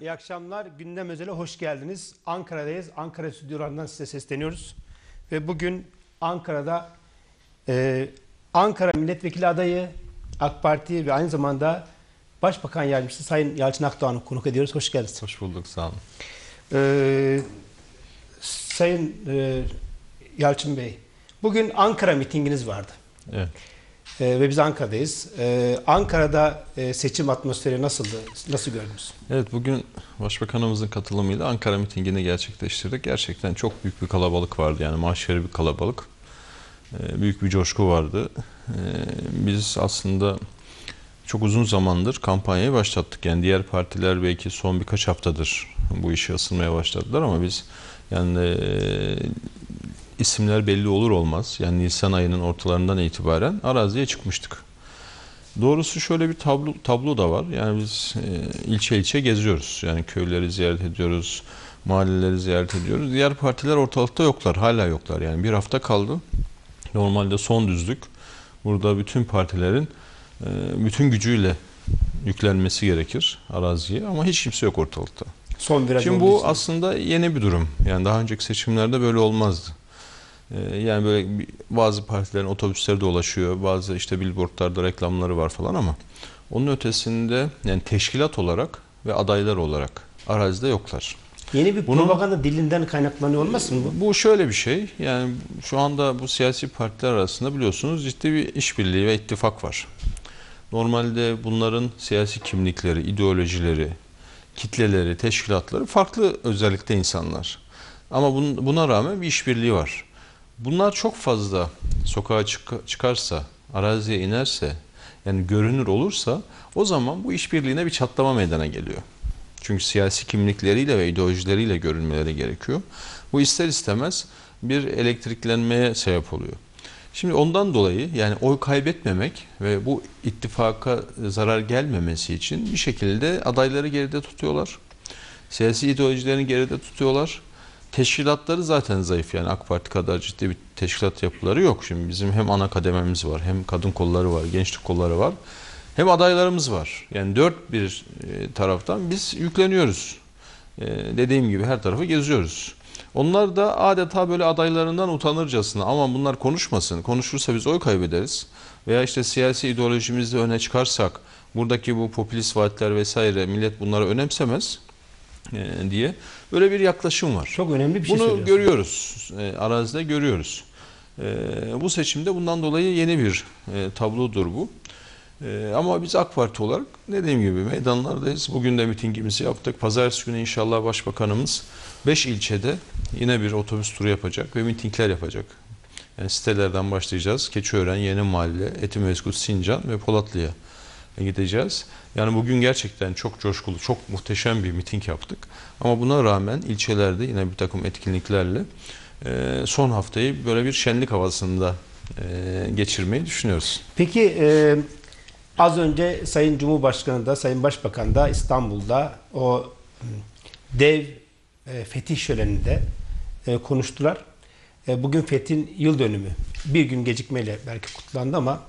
İyi akşamlar. Gündem Özel'e hoş geldiniz. Ankara'dayız. Ankara stüdyolarından size sesleniyoruz. Ve bugün Ankara'da e, Ankara Milletvekili adayı AK Parti ve aynı zamanda Başbakan Yardımcısı Sayın Yalçın Akdoğan'ı konuk ediyoruz. Hoş geldiniz. Hoş bulduk. Sağ olun. E, Sayın e, Yalçın Bey, bugün Ankara mitinginiz vardı. Evet. E, ve biz Ankara'dayız. E, Ankara'da e, seçim atmosferi nasıldı? Nasıl gördünüz? Evet bugün Başbakanımızın katılımıyla Ankara mitingini gerçekleştirdik. Gerçekten çok büyük bir kalabalık vardı. Yani mahşeri bir kalabalık. E, büyük bir coşku vardı. E, biz aslında çok uzun zamandır kampanyayı başlattık. Yani diğer partiler belki son birkaç haftadır bu işi ısınmaya başladılar ama biz yani e, isimler belli olur olmaz yani Nisan ayının ortalarından itibaren araziye çıkmıştık. Doğrusu şöyle bir tablo, tablo da var. Yani biz e, ilçe ilçe geziyoruz. Yani köyleri ziyaret ediyoruz, mahalleleri ziyaret ediyoruz. Diğer partiler ortalıkta yoklar, hala yoklar. Yani bir hafta kaldı. Normalde son düzlük. Burada bütün partilerin e, bütün gücüyle yüklenmesi gerekir araziye ama hiç kimse yok ortalıkta. Son viraj Şimdi bu aslında yeni bir durum. Yani daha önceki seçimlerde böyle olmazdı. Ee, yani böyle bazı partilerin otobüsleri dolaşıyor, bazı işte billboardlarda reklamları var falan ama onun ötesinde yani teşkilat olarak ve adaylar olarak arazide yoklar. Yeni bir Bunun, propaganda dilinden kaynaklanıyor olmaz mı? Bu şöyle bir şey. Yani şu anda bu siyasi partiler arasında biliyorsunuz ciddi bir işbirliği ve ittifak var. Normalde bunların siyasi kimlikleri, ideolojileri, kitleleri, teşkilatları farklı özellikte insanlar. Ama bun, buna rağmen bir işbirliği var. Bunlar çok fazla sokağa çık çıkarsa, araziye inerse, yani görünür olursa o zaman bu işbirliğine bir çatlama meydana geliyor. Çünkü siyasi kimlikleriyle ve ideolojileriyle görünmeleri gerekiyor. Bu ister istemez bir elektriklenmeye sebep oluyor. Şimdi ondan dolayı yani oy kaybetmemek ve bu ittifaka zarar gelmemesi için bir şekilde adayları geride tutuyorlar. Siyasi ideolojilerini geride tutuyorlar teşkilatları zaten zayıf yani AK Parti kadar ciddi bir teşkilat yapıları yok. Şimdi bizim hem ana kadememiz var hem kadın kolları var, gençlik kolları var. Hem adaylarımız var. Yani dört bir e, taraftan biz yükleniyoruz. E, dediğim gibi her tarafı geziyoruz. Onlar da adeta böyle adaylarından utanırcasına ama bunlar konuşmasın. Konuşursa biz oy kaybederiz. Veya işte siyasi ideolojimizle öne çıkarsak buradaki bu popülist vaatler vesaire millet bunları önemsemez e, diye Böyle bir yaklaşım var. Çok önemli bir şey Bunu görüyoruz. E, arazide görüyoruz. E, bu seçimde bundan dolayı yeni bir e, tablodur bu. E, ama biz AK Parti olarak dediğim gibi meydanlardayız. Bugün de mitingimizi yaptık. Pazartesi günü inşallah Başbakanımız 5 ilçede yine bir otobüs turu yapacak ve mitingler yapacak. Yani sitelerden başlayacağız. Keçiören, Yeni Mahalle, Etimesgut, Sincan ve Polatlı'ya gideceğiz. Yani bugün gerçekten çok coşkulu, çok muhteşem bir miting yaptık. Ama buna rağmen ilçelerde yine bir takım etkinliklerle e, son haftayı böyle bir şenlik havasında e, geçirmeyi düşünüyoruz. Peki e, az önce Sayın Cumhurbaşkanı da Sayın Başbakan da İstanbul'da o dev e, fetih şöleninde e, konuştular. E, bugün fethin yıl dönümü. Bir gün gecikmeyle belki kutlandı ama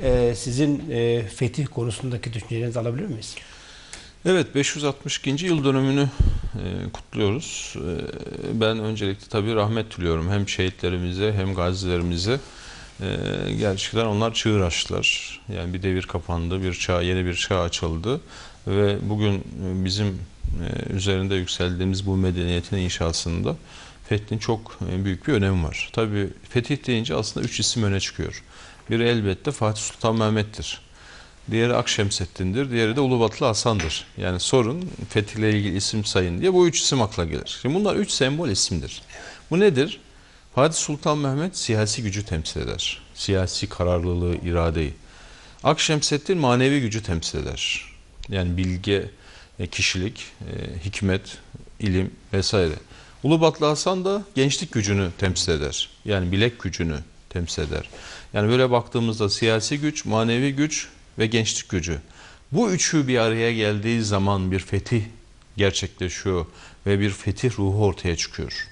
e, sizin e, fetih konusundaki düşüncelerinizi alabilir miyiz? Evet 562. yıl dönümünü e, kutluyoruz. E, ben öncelikle tabii rahmet diliyorum hem şehitlerimize hem gazilerimize. E, gerçekten onlar çığır açtılar. Yani bir devir kapandı, bir çağ, yeni bir çağ açıldı ve bugün e, bizim e, üzerinde yükseldiğimiz bu medeniyetin inşasında fethin çok e, büyük bir önemi var. Tabii fetih deyince aslında üç isim öne çıkıyor. Biri elbette Fatih Sultan Mehmet'tir. Diğeri Akşemseddin'dir. Diğeri de Ulubatlı Hasan'dır. Yani sorun fetihle ilgili isim sayın diye bu üç isim akla gelir. Şimdi bunlar üç sembol isimdir. Bu nedir? Fatih Sultan Mehmet siyasi gücü temsil eder. Siyasi kararlılığı, iradeyi. Akşemseddin manevi gücü temsil eder. Yani bilge, e, kişilik, e, hikmet, ilim vesaire. Ulubatlı Hasan da gençlik gücünü temsil eder. Yani bilek gücünü temsil eder. Yani böyle baktığımızda siyasi güç, manevi güç, ve gençlik gücü. Bu üçü bir araya geldiği zaman bir fetih gerçekleşiyor ve bir fetih ruhu ortaya çıkıyor.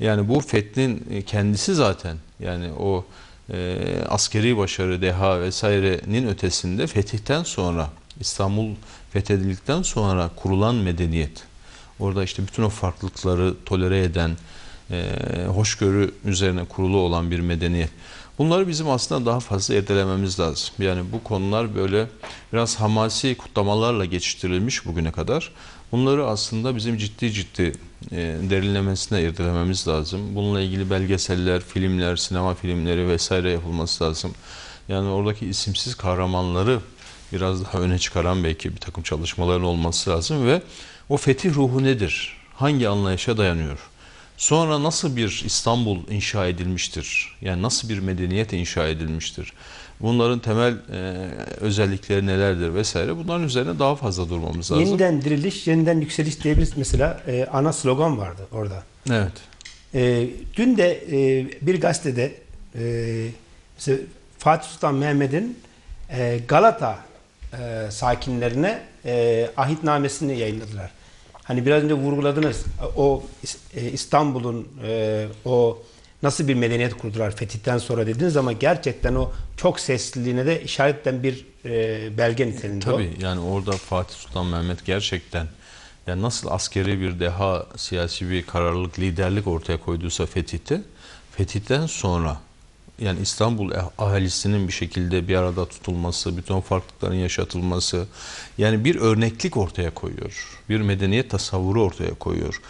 Yani bu fethin e, kendisi zaten yani o e, askeri başarı, deha vesairenin ötesinde fetihten sonra İstanbul fethedildikten sonra kurulan medeniyet. Orada işte bütün o farklılıkları tolere eden, e, hoşgörü üzerine kurulu olan bir medeniyet. Bunları bizim aslında daha fazla irdelememiz lazım. Yani bu konular böyle biraz hamasi kutlamalarla geçiştirilmiş bugüne kadar. Bunları aslında bizim ciddi ciddi e, derinlemesine irdelememiz lazım. Bununla ilgili belgeseller, filmler, sinema filmleri vesaire yapılması lazım. Yani oradaki isimsiz kahramanları biraz daha öne çıkaran belki bir takım çalışmaların olması lazım ve o fetih ruhu nedir? Hangi anlayışa dayanıyor? Sonra nasıl bir İstanbul inşa edilmiştir? Yani nasıl bir medeniyet inşa edilmiştir? Bunların temel e, özellikleri nelerdir vesaire? Bunların üzerine daha fazla durmamız lazım. Yeniden diriliş, yeniden yükseliş diyebiliriz. mesela e, ana slogan vardı orada. Evet. E, dün de e, bir gazetede e, Fatih Sultan Mehmet'in e, Galata e, sakinlerine e, ahitnamesini yayınladılar. Hani biraz önce vurguladınız o e, İstanbul'un e, o nasıl bir medeniyet kurdular fetihten sonra dediniz ama gerçekten o çok sesliliğine de işaret eden bir e, belge niteliğinde Tabii o. yani orada Fatih Sultan Mehmet gerçekten yani nasıl askeri bir deha siyasi bir kararlılık liderlik ortaya koyduysa fetihte fetihten sonra yani İstanbul eh, ahalisinin bir şekilde bir arada tutulması, bütün farklılıkların yaşatılması yani bir örneklik ortaya koyuyor. Bir medeniyet tasavvuru ortaya koyuyor.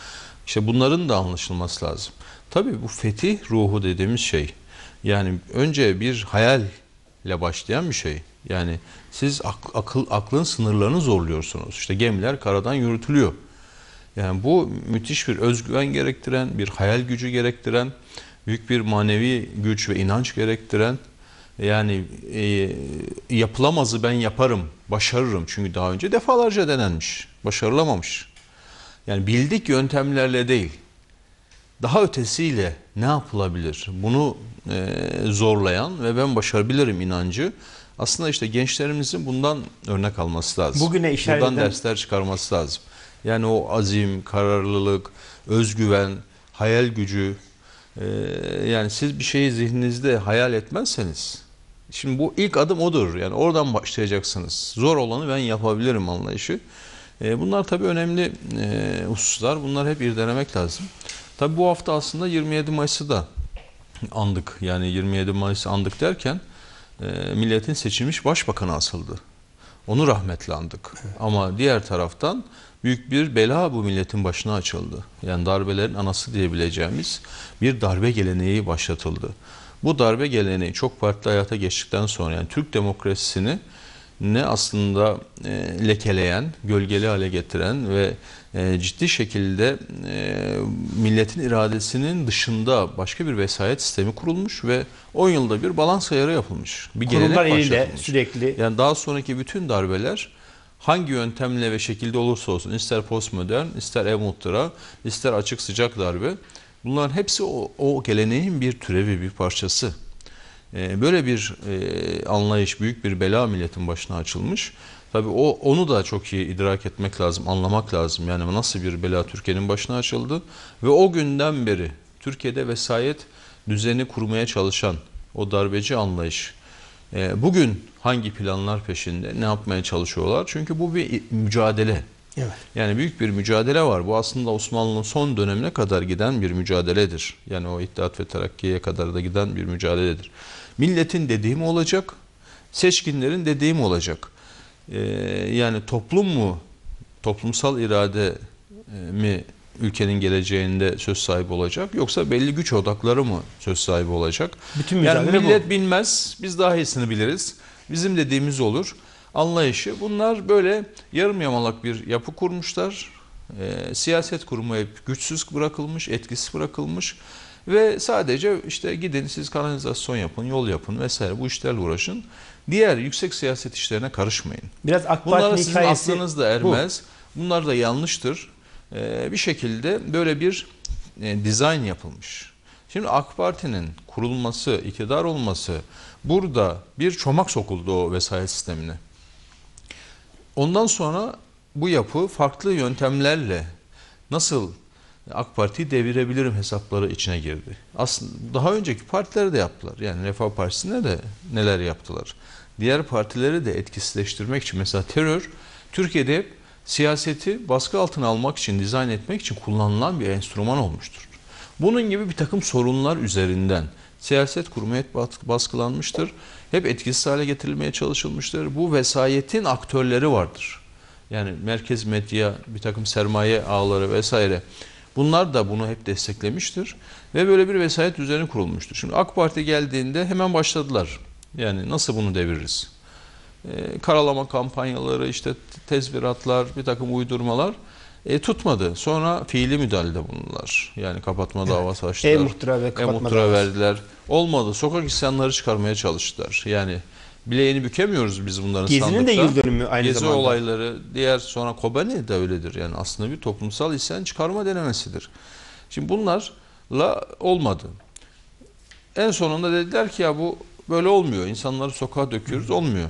İşte bunların da anlaşılması lazım. Tabii bu fetih ruhu dediğimiz şey yani önce bir hayalle başlayan bir şey. Yani siz ak akıl aklın sınırlarını zorluyorsunuz. İşte gemiler karadan yürütülüyor. Yani bu müthiş bir özgüven gerektiren, bir hayal gücü gerektiren büyük bir manevi güç ve inanç gerektiren yani e, yapılamazı ben yaparım, başarırım. Çünkü daha önce defalarca denenmiş, başarılamamış. Yani bildik yöntemlerle değil, daha ötesiyle ne yapılabilir? Bunu e, zorlayan ve ben başarabilirim inancı aslında işte gençlerimizin bundan örnek alması lazım. Bugüne işaret Buradan eden... dersler çıkarması lazım. Yani o azim, kararlılık, özgüven, hayal gücü, ee, yani siz bir şeyi zihninizde hayal etmezseniz, şimdi bu ilk adım odur. Yani oradan başlayacaksınız. Zor olanı ben yapabilirim anlayışı. Ee, bunlar tabii önemli e, hususlar. Bunlar hep irdelemek lazım. Tabii bu hafta aslında 27 Mayıs'ı da andık. Yani 27 Mayıs andık derken e, milletin seçilmiş başbakanı asıldı. Onu rahmetle andık. Ama diğer taraftan büyük bir bela bu milletin başına açıldı. Yani darbelerin anası diyebileceğimiz bir darbe geleneği başlatıldı. Bu darbe geleneği çok farklı hayata geçtikten sonra yani Türk demokrasisini ne aslında e, lekeleyen, gölgeli hale getiren ve e, ciddi şekilde e, milletin iradesinin dışında başka bir vesayet sistemi kurulmuş ve 10 yılda bir balans ayarı yapılmış. Bir Kurumlar gelenek başlatılmış. sürekli. Yani daha sonraki bütün darbeler hangi yöntemle ve şekilde olursa olsun ister postmodern, ister ev muhtıra, ister açık sıcak darbe bunların hepsi o, o geleneğin bir türevi, bir parçası. Ee, böyle bir e, anlayış büyük bir bela milletin başına açılmış. Tabii o onu da çok iyi idrak etmek lazım, anlamak lazım. Yani nasıl bir bela Türkiye'nin başına açıldı ve o günden beri Türkiye'de vesayet düzeni kurmaya çalışan o darbeci anlayış ee, bugün hangi planlar peşinde ne yapmaya çalışıyorlar? Çünkü bu bir mücadele. Evet. Yani büyük bir mücadele var. Bu aslında Osmanlı'nın son dönemine kadar giden bir mücadeledir. Yani o İttihat ve Terakki'ye kadar da giden bir mücadeledir. Milletin dediği mi olacak? Seçkinlerin dediği mi olacak? Ee, yani toplum mu? Toplumsal irade e, mi ülkenin geleceğinde söz sahibi olacak yoksa belli güç odakları mı söz sahibi olacak? Bütün yani millet bu. bilmez, biz daha iyisini biliriz. Bizim dediğimiz olur anlayışı. Bunlar böyle yarım yamalak bir yapı kurmuşlar. E, siyaset kurumu hep güçsüz bırakılmış, etkisiz bırakılmış ve sadece işte gidin siz kanalizasyon yapın, yol yapın vesaire bu işlerle uğraşın. Diğer yüksek siyaset işlerine karışmayın. Biraz AK Bunlara sizin hikayesi aklınız da ermez. Bu. Bunlar da yanlıştır. Ee, bir şekilde böyle bir e, dizayn yapılmış. Şimdi AK Parti'nin kurulması, iktidar olması burada bir çomak sokuldu o vesayet sistemine. Ondan sonra bu yapı farklı yöntemlerle nasıl AK Parti'yi devirebilirim hesapları içine girdi. Aslında daha önceki partilere de yaptılar. Yani Refah Partisi'ne de neler yaptılar. Diğer partileri de etkisizleştirmek için mesela terör Türkiye'de hep siyaseti baskı altına almak için, dizayn etmek için kullanılan bir enstrüman olmuştur. Bunun gibi bir takım sorunlar üzerinden siyaset kurumu hep baskılanmıştır. Hep etkisiz hale getirilmeye çalışılmıştır. Bu vesayetin aktörleri vardır. Yani merkez medya, bir takım sermaye ağları vesaire. Bunlar da bunu hep desteklemiştir. Ve böyle bir vesayet üzerine kurulmuştur. Şimdi AK Parti geldiğinde hemen başladılar. Yani nasıl bunu deviririz? Ee, karalama kampanyaları, işte tezviratlar, bir takım uydurmalar e, tutmadı. Sonra fiili müdahalede bunlar, Yani kapatma davası açtılar. E-muhtıra ve kapatma e verdiler. Olmadı. Sokak isyanları çıkarmaya çalıştılar. Yani bileğini bükemiyoruz biz bunların Gezinin sandıkta. de yıl dönümü aynı Gezi zamanda. Gezi olayları, diğer sonra Kobani de öyledir. Yani aslında bir toplumsal isyan çıkarma denemesidir. Şimdi bunlarla olmadı. En sonunda dediler ki ya bu böyle olmuyor. İnsanları sokağa döküyoruz, olmuyor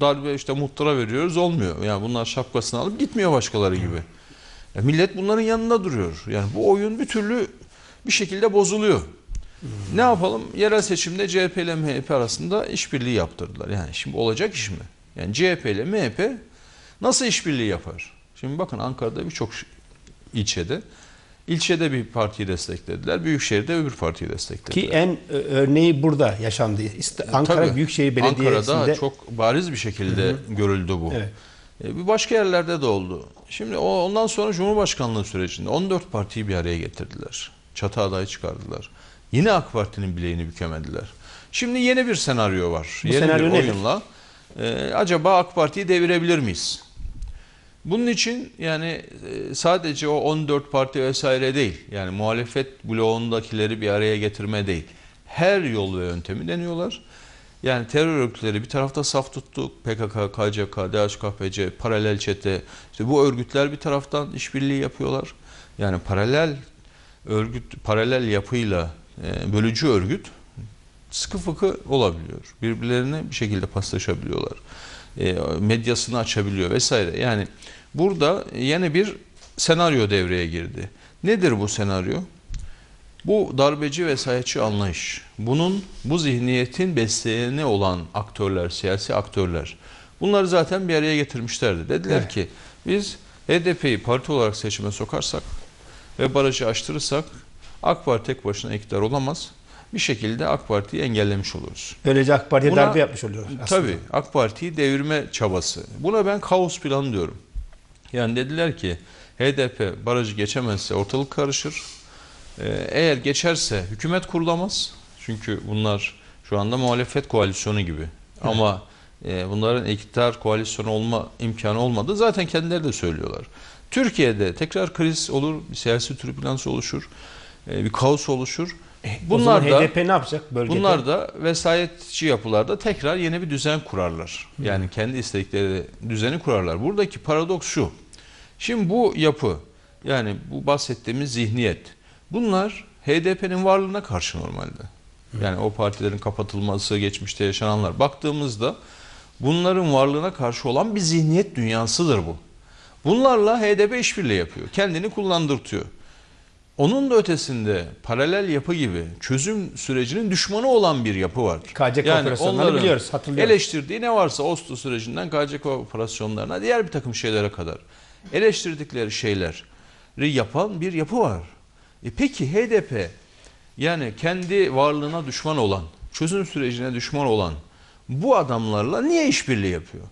darbe işte muhtıra veriyoruz olmuyor. Yani bunlar şapkasını alıp gitmiyor başkaları gibi. Ya e, millet bunların yanında duruyor. Yani bu oyun bir türlü bir şekilde bozuluyor. Hmm. Ne yapalım? Yerel seçimde CHP ile MHP arasında işbirliği yaptırdılar. Yani şimdi olacak iş mi? Yani CHP ile MHP nasıl işbirliği yapar? Şimdi bakın Ankara'da birçok ilçede İlçede bir partiyi desteklediler, büyükşehirde öbür partiyi desteklediler. Ki en e, örneği burada yaşandı. E, Ankara Tabii, Büyükşehir Belediyesi'nde. Ankara'da çok bariz bir şekilde Hı -hı. görüldü bu. Evet. E, bir başka yerlerde de oldu. Şimdi o ondan sonra Cumhurbaşkanlığı sürecinde 14 partiyi bir araya getirdiler. Çatı adayı çıkardılar. Yine AK Parti'nin bileğini bükemediler. Şimdi yeni bir senaryo var. Bu yeni senaryo bir oyunla. Nedir? Ee, acaba AK Parti'yi devirebilir miyiz? Bunun için yani e, sadece o 14 parti vesaire değil, yani muhalefet bloğundakileri bir araya getirme değil. Her yol ve yöntemi deniyorlar. Yani terör örgütleri bir tarafta saf tuttuk. PKK, KCK, DHKPC, paralel çete. İşte bu örgütler bir taraftan işbirliği yapıyorlar. Yani paralel örgüt, paralel yapıyla e, bölücü örgüt sıkı fıkı olabiliyor. Birbirlerine bir şekilde paslaşabiliyorlar. E, medyasını açabiliyor vesaire. Yani burada yeni bir senaryo devreye girdi. Nedir bu senaryo? Bu darbeci vesayetçi anlayış. Bunun, bu zihniyetin besleyeni olan aktörler, siyasi aktörler. Bunları zaten bir araya getirmişlerdi. Dediler evet. ki biz HDP'yi parti olarak seçime sokarsak ve barajı açtırırsak AK Parti tek başına iktidar olamaz bir şekilde AK Parti'yi engellemiş oluruz. Böylece AK Parti'ye darbe yapmış oluyoruz aslında. Tabii AK Parti'yi devirme çabası. Buna ben kaos planı diyorum. Yani dediler ki HDP barajı geçemezse ortalık karışır. Ee, eğer geçerse hükümet kurulamaz. Çünkü bunlar şu anda muhalefet koalisyonu gibi. Ama e, bunların iktidar koalisyonu olma imkanı olmadı. Zaten kendileri de söylüyorlar. Türkiye'de tekrar kriz olur, bir siyasi türbülans oluşur, e, bir kaos oluşur. E, bunlar da HDP ne yapacak bölgede? Bunlar da vesayetçi yapılarda tekrar yeni bir düzen kurarlar. Yani kendi istekleri düzeni kurarlar. Buradaki paradoks şu. Şimdi bu yapı yani bu bahsettiğimiz zihniyet bunlar HDP'nin varlığına karşı normalde. Yani o partilerin kapatılması, geçmişte yaşananlar baktığımızda bunların varlığına karşı olan bir zihniyet dünyasıdır bu. Bunlarla HDP işbirliği yapıyor. Kendini kullandırtıyor. Onun da ötesinde paralel yapı gibi çözüm sürecinin düşmanı olan bir yapı var. KCK yani operasyonlarını biliyoruz, hatırlıyoruz. Eleştirdiği ne varsa Oslo sürecinden KCK operasyonlarına diğer bir takım şeylere kadar eleştirdikleri şeyleri yapan bir yapı var. E peki HDP yani kendi varlığına düşman olan, çözüm sürecine düşman olan bu adamlarla niye işbirliği yapıyor?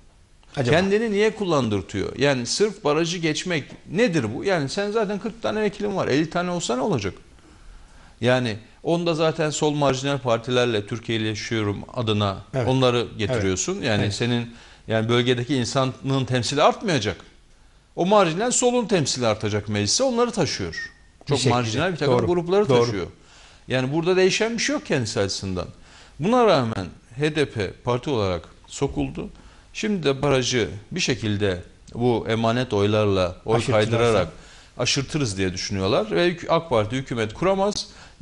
Acaba? Kendini niye kullandırtıyor? Yani sırf barajı geçmek nedir bu? Yani sen zaten 40 tane vekilin var. 50 tane olsa ne olacak? Yani onda zaten sol marjinal partilerle Türkiye'leşiyorum adına evet. onları getiriyorsun. Evet. Yani evet. senin yani bölgedeki insanın temsili artmayacak. O marjinal solun temsili artacak meclise onları taşıyor. Çok bir marjinal bir takım Doğru. grupları Doğru. taşıyor. Yani burada değişen bir şey yok kendisi açısından. Buna rağmen HDP parti olarak sokuldu. Şimdi de barajı bir şekilde bu emanet oylarla oy Aşırtırlar. kaydırarak aşırtırız diye düşünüyorlar. Ve AK Parti hükümet kuramaz.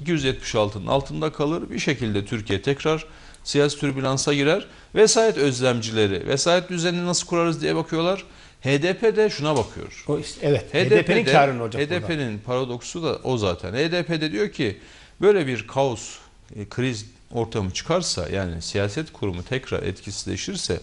276'nın altında kalır. Bir şekilde Türkiye tekrar siyasi türbülansa girer. Vesayet özlemcileri, vesayet düzenini nasıl kurarız diye bakıyorlar. HDP de şuna bakıyor. O işte, evet. HDP'nin HDP karını hocam. HDP'nin paradoksu da o zaten. HDP de diyor ki böyle bir kaos, e, kriz ortamı çıkarsa yani siyaset kurumu tekrar etkisizleşirse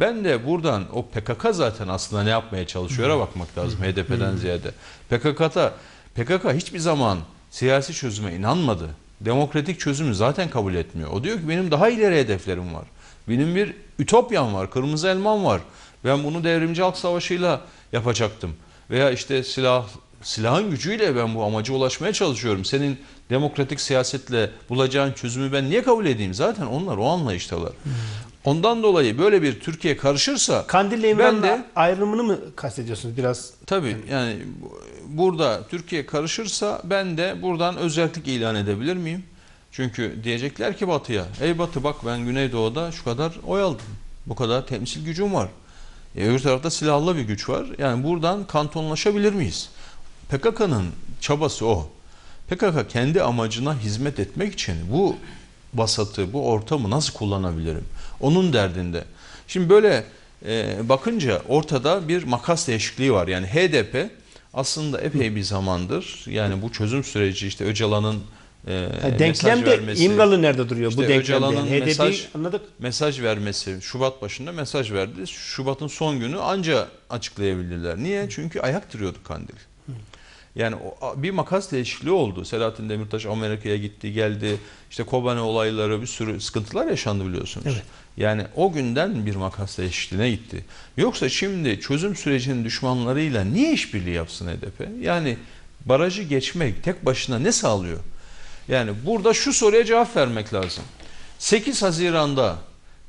ben de buradan o PKK zaten aslında ne yapmaya çalışıyor'a bakmak lazım HDP'den ziyade. PKK'da PKK hiçbir zaman siyasi çözüme inanmadı. Demokratik çözümü zaten kabul etmiyor. O diyor ki benim daha ileri hedeflerim var. Benim bir ütopyam var, kırmızı elmam var. Ben bunu devrimci halk savaşıyla yapacaktım. Veya işte silah silahın gücüyle ben bu amaca ulaşmaya çalışıyorum. Senin demokratik siyasetle bulacağın çözümü ben niye kabul edeyim? Zaten onlar o anlayıştalar. Hmm. Ondan dolayı böyle bir Türkiye karışırsa Kandil'le Emran'ın de, ayrımını mı kastediyorsunuz biraz? Tabii yani. yani burada Türkiye karışırsa ben de buradan özellik ilan edebilir miyim? Çünkü diyecekler ki Batı'ya ey Batı bak ben Güneydoğu'da şu kadar oy aldım. Bu kadar temsil gücüm var. E, öbür tarafta silahlı bir güç var. Yani buradan kantonlaşabilir miyiz? PKK'nın çabası o. PKK kendi amacına hizmet etmek için bu basatı, bu ortamı nasıl kullanabilirim? Onun derdinde. Şimdi böyle e, bakınca ortada bir makas değişikliği var. Yani HDP aslında epey bir zamandır yani bu çözüm süreci işte Öcalan'ın e, ha, denklemde vermesi, İmralı nerede duruyor işte bu denklemde? HDP mesaj, anladık. mesaj vermesi, Şubat başında mesaj verdi. Şubat'ın son günü anca açıklayabilirler. Niye? Hı. Çünkü ayak duruyordu Kandil. Hı. Yani bir makas değişikliği oldu. Selahattin Demirtaş Amerika'ya gitti, geldi. İşte Kobane olayları bir sürü sıkıntılar yaşandı biliyorsunuz. Evet. Yani o günden bir makas eşitliğine gitti. Yoksa şimdi çözüm sürecinin düşmanlarıyla niye işbirliği yapsın HDP? Yani barajı geçmek tek başına ne sağlıyor? Yani burada şu soruya cevap vermek lazım. 8 Haziran'da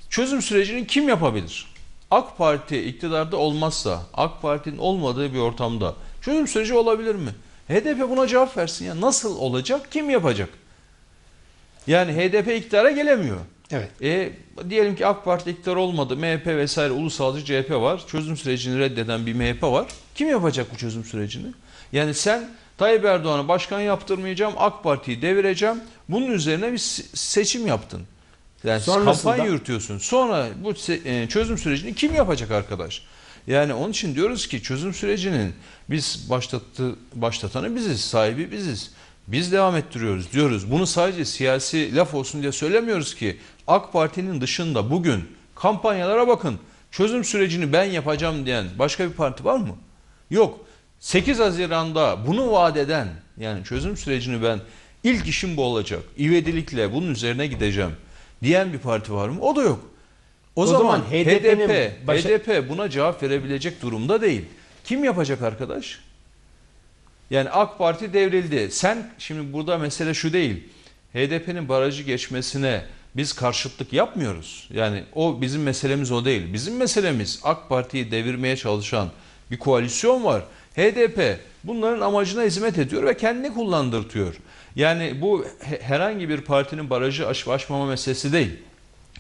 çözüm sürecini kim yapabilir? AK Parti iktidarda olmazsa, AK Parti'nin olmadığı bir ortamda çözüm süreci olabilir mi? HDP buna cevap versin ya. Nasıl olacak? Kim yapacak? Yani HDP iktidara gelemiyor. Evet. E, diyelim ki AK Parti iktidar olmadı. MHP vesaire ulusalcı CHP var. Çözüm sürecini reddeden bir MHP var. Kim yapacak bu çözüm sürecini? Yani sen Tayyip Erdoğan'ı başkan yaptırmayacağım, AK Parti'yi devireceğim. Bunun üzerine bir seçim yaptın. Yani Sonrasında... kampanya yürütüyorsun. Sonra bu e, çözüm sürecini kim yapacak arkadaş? Yani onun için diyoruz ki çözüm sürecinin biz başlattı, başlatanı biziz, sahibi biziz. Biz devam ettiriyoruz diyoruz. Bunu sadece siyasi laf olsun diye söylemiyoruz ki AK Parti'nin dışında bugün kampanyalara bakın. Çözüm sürecini ben yapacağım diyen başka bir parti var mı? Yok. 8 Haziran'da bunu vaat eden yani çözüm sürecini ben ilk işim bu olacak. İvedilikle bunun üzerine gideceğim diyen bir parti var mı? O da yok. O, o zaman, zaman HDP, HDP, başa... HDP buna cevap verebilecek durumda değil. Kim yapacak arkadaş? Yani AK Parti devrildi. Sen şimdi burada mesele şu değil. HDP'nin barajı geçmesine biz karşıtlık yapmıyoruz. Yani o bizim meselemiz o değil. Bizim meselemiz AK Parti'yi devirmeye çalışan bir koalisyon var. HDP bunların amacına hizmet ediyor ve kendini kullandırtıyor. Yani bu herhangi bir partinin barajı aşıp aşmama meselesi değil.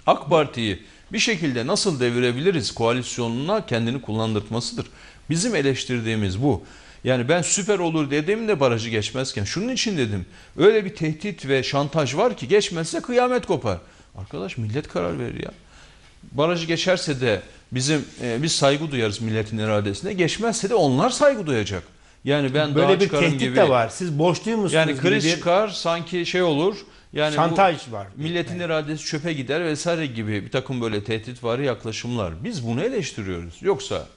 AK Parti'yi bir şekilde nasıl devirebiliriz koalisyonuna kendini kullandırtmasıdır. Bizim eleştirdiğimiz bu. Yani ben süper olur dedim de barajı geçmezken şunun için dedim. Öyle bir tehdit ve şantaj var ki geçmezse kıyamet kopar. Arkadaş millet karar verir ya. Barajı geçerse de bizim e, biz saygı duyarız milletin iradesine. Geçmezse de onlar saygı duyacak. Yani ben böyle bir tehdit gibi, de var. Siz boş değil musunuz? Yani kriz gibi? çıkar sanki şey olur. Yani şantaj var. Milletin yani. iradesi çöpe gider vesaire gibi bir takım böyle tehdit var yaklaşımlar. Biz bunu eleştiriyoruz. Yoksa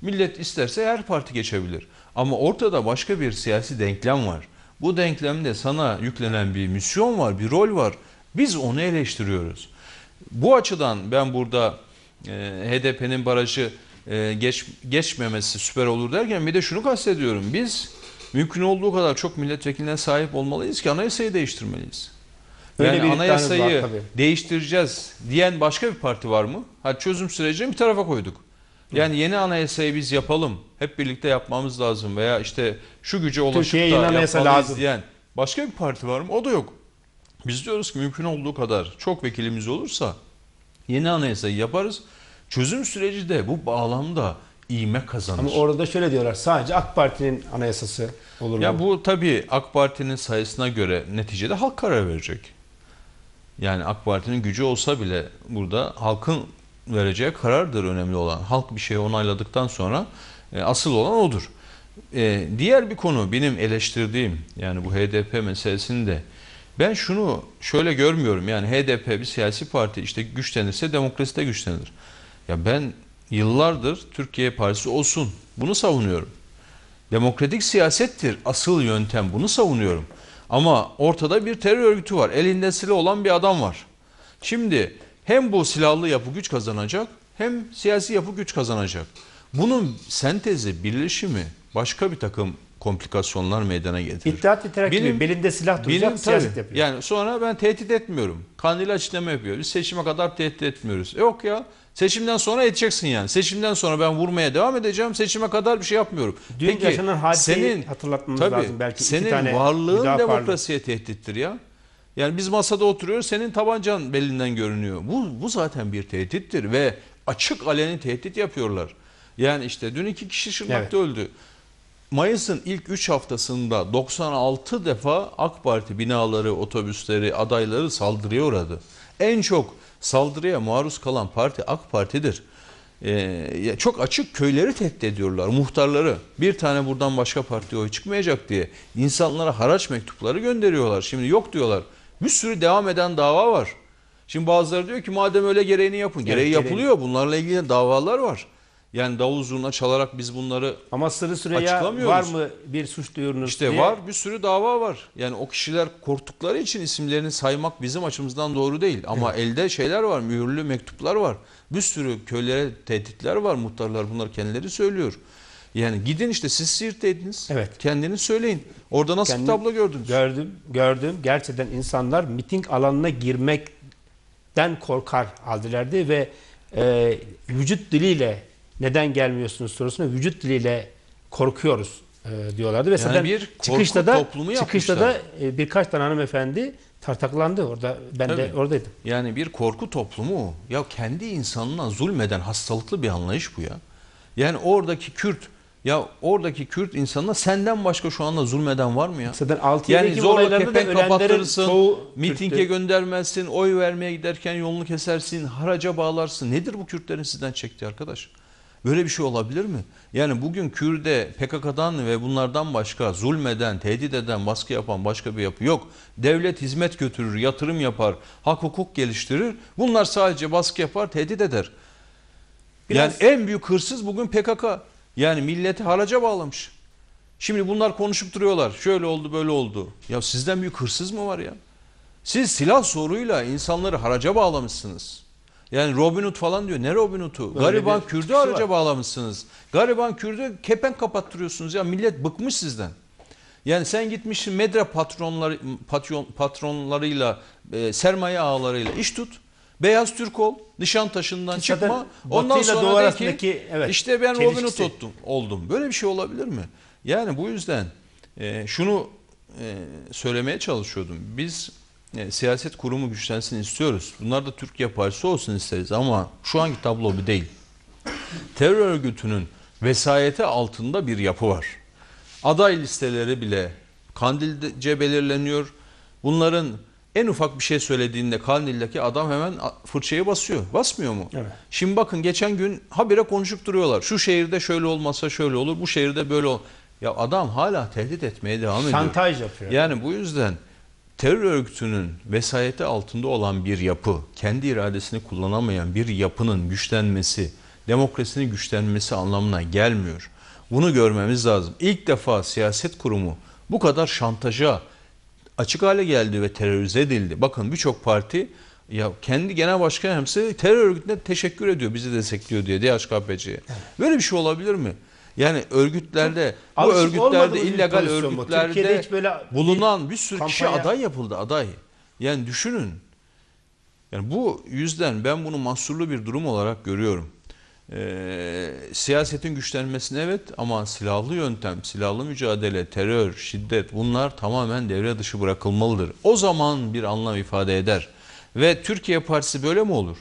millet isterse her parti geçebilir. Ama ortada başka bir siyasi denklem var. Bu denklemde sana yüklenen bir misyon var, bir rol var. Biz onu eleştiriyoruz. Bu açıdan ben burada e, HDP'nin barajı e, geç, geçmemesi süper olur derken bir de şunu kastediyorum. Biz mümkün olduğu kadar çok milletvekiline sahip olmalıyız ki anayasayı değiştirmeliyiz. Öyle yani bir anayasayı var, tabii. değiştireceğiz diyen başka bir parti var mı? Hadi çözüm sürecini bir tarafa koyduk. Yani yeni anayasayı biz yapalım. Hep birlikte yapmamız lazım veya işte şu güce ulaşıp Türkiye da yeni yapmalıyız lazım. diyen başka bir parti var mı? O da yok. Biz diyoruz ki mümkün olduğu kadar çok vekilimiz olursa yeni anayasayı yaparız. Çözüm süreci de bu bağlamda iğme kazanır. Ama orada şöyle diyorlar sadece AK Parti'nin anayasası olur mu? Ya bu tabii AK Parti'nin sayısına göre neticede halk karar verecek. Yani AK Parti'nin gücü olsa bile burada halkın vereceği karardır önemli olan. Halk bir şeyi onayladıktan sonra e, asıl olan odur. E, diğer bir konu benim eleştirdiğim yani bu HDP meselesinde ben şunu şöyle görmüyorum yani HDP bir siyasi parti işte güçlenirse demokrasi de güçlenir. Ya ben yıllardır Türkiye Partisi olsun bunu savunuyorum. Demokratik siyasettir asıl yöntem bunu savunuyorum. Ama ortada bir terör örgütü var elinde silah olan bir adam var. Şimdi hem bu silahlı yapı güç kazanacak hem siyasi yapı güç kazanacak. Bunun sentezi, birleşimi başka bir takım komplikasyonlar meydana getirir. İttihat ve benim, belinde silah duracak benim, siyaset tabii, yapıyor. Yani sonra ben tehdit etmiyorum. Kandil açıklama yapıyor. Biz seçime kadar tehdit etmiyoruz. E yok ya seçimden sonra edeceksin yani. Seçimden sonra ben vurmaya devam edeceğim. Seçime kadar bir şey yapmıyorum. Dün Peki, yaşanan hadiseyi senin, hatırlatmamız tabii, lazım belki. Senin iki tane varlığın demokrasiye tehdittir ya. Yani biz masada oturuyoruz senin tabancan belinden görünüyor. Bu, bu zaten bir tehdittir ve açık aleni tehdit yapıyorlar. Yani işte dün iki kişi Şırnak'ta evet. öldü. Mayıs'ın ilk 3 haftasında 96 defa AK Parti binaları, otobüsleri, adayları saldırıya uğradı. En çok saldırıya maruz kalan parti AK Parti'dir. Ee, çok açık köyleri tehdit ediyorlar, muhtarları. Bir tane buradan başka partiye oy çıkmayacak diye. insanlara haraç mektupları gönderiyorlar. Şimdi yok diyorlar. Bir sürü devam eden dava var. Şimdi bazıları diyor ki madem öyle gereğini yapın. Gereği evet, yapılıyor. Bunlarla ilgili davalar var. Yani davul zurna çalarak biz bunları Ama Sırrı Süreyya var mı bir suç duyurunuz İşte diye. var bir sürü dava var. Yani o kişiler korktukları için isimlerini saymak bizim açımızdan doğru değil. Ama evet. elde şeyler var mühürlü mektuplar var. Bir sürü köylere tehditler var muhtarlar bunlar kendileri söylüyor. Yani gidin işte siz ediniz. Evet. Kendini söyleyin. Orada nasıl Kendim, bir tablo gördünüz? Gördüm, gördüm. Gerçekten insanlar miting alanına girmekten korkar haldelerdi ve e, vücut diliyle neden gelmiyorsunuz sorusuna vücut diliyle korkuyoruz e, diyorlardı. Ve yani bir çıkışta da, çıkışta da e, birkaç tane hanımefendi tartaklandı orada. Ben Tabii. de oradaydım. Yani bir korku toplumu Ya kendi insanına zulmeden hastalıklı bir anlayış bu ya. Yani oradaki Kürt ya oradaki Kürt insanına senden başka şu anda zulmeden var mı ya? Zaten 6 yani zorla kepenk kapattırırsın, mitinge Kürt'te. göndermezsin, oy vermeye giderken yolunu kesersin, haraca bağlarsın. Nedir bu Kürtlerin sizden çektiği arkadaş? Böyle bir şey olabilir mi? Yani bugün Kürde PKK'dan ve bunlardan başka zulmeden, tehdit eden, baskı yapan başka bir yapı yok. Devlet hizmet götürür, yatırım yapar, hak hukuk geliştirir. Bunlar sadece baskı yapar, tehdit eder. Biraz... Yani en büyük hırsız bugün PKK. Yani milleti haraca bağlamış. Şimdi bunlar konuşup duruyorlar. Şöyle oldu böyle oldu. Ya sizden büyük hırsız mı var ya? Siz silah soruyla insanları haraca bağlamışsınız. Yani Robin Hood falan diyor. Ne Robin Hood'u? Gariban Kürdü haraca bağlamışsınız. Gariban Kürdü kepen kapattırıyorsunuz. Ya millet bıkmış sizden. Yani sen gitmişsin medre patronları, patron, patronlarıyla, e, sermaye ağlarıyla iş tut. Beyaz Türk ol, taşından Zaten çıkma. Ondan sonra de ki evet, işte ben çelişkisi. Robin Hood oldum, Böyle bir şey olabilir mi? Yani bu yüzden e, şunu e, söylemeye çalışıyordum. Biz e, siyaset kurumu güçlensin istiyoruz. Bunlar da Türkiye Partisi olsun isteriz ama şu anki tablo bu değil. Terör örgütünün vesayete altında bir yapı var. Aday listeleri bile Kandil'ce belirleniyor. Bunların en ufak bir şey söylediğinde Kandil'deki adam hemen fırçayı basıyor. Basmıyor mu? Evet. Şimdi bakın geçen gün habire konuşup duruyorlar. Şu şehirde şöyle olmasa şöyle olur, bu şehirde böyle ol. Ya adam hala tehdit etmeye devam ediyor. Şantaj yapıyor. Yani bu yüzden terör örgütünün vesayeti altında olan bir yapı, kendi iradesini kullanamayan bir yapının güçlenmesi, demokrasinin güçlenmesi anlamına gelmiyor. Bunu görmemiz lazım. İlk defa siyaset kurumu bu kadar şantaja, açık hale geldi ve terörize edildi. Bakın birçok parti ya kendi genel başkan hemsi terör örgütüne teşekkür ediyor bizi destekliyor diye diye DHKPC'ye. Böyle bir şey olabilir mi? Yani örgütlerde Abi bu örgütlerde illegal örgütlerde hiç böyle bulunan bir sürü kampanya... kişi aday yapıldı aday. Yani düşünün. Yani bu yüzden ben bunu mahsurlu bir durum olarak görüyorum e, siyasetin güçlenmesine evet ama silahlı yöntem, silahlı mücadele, terör, şiddet bunlar tamamen devre dışı bırakılmalıdır. O zaman bir anlam ifade eder. Ve Türkiye Partisi böyle mi olur?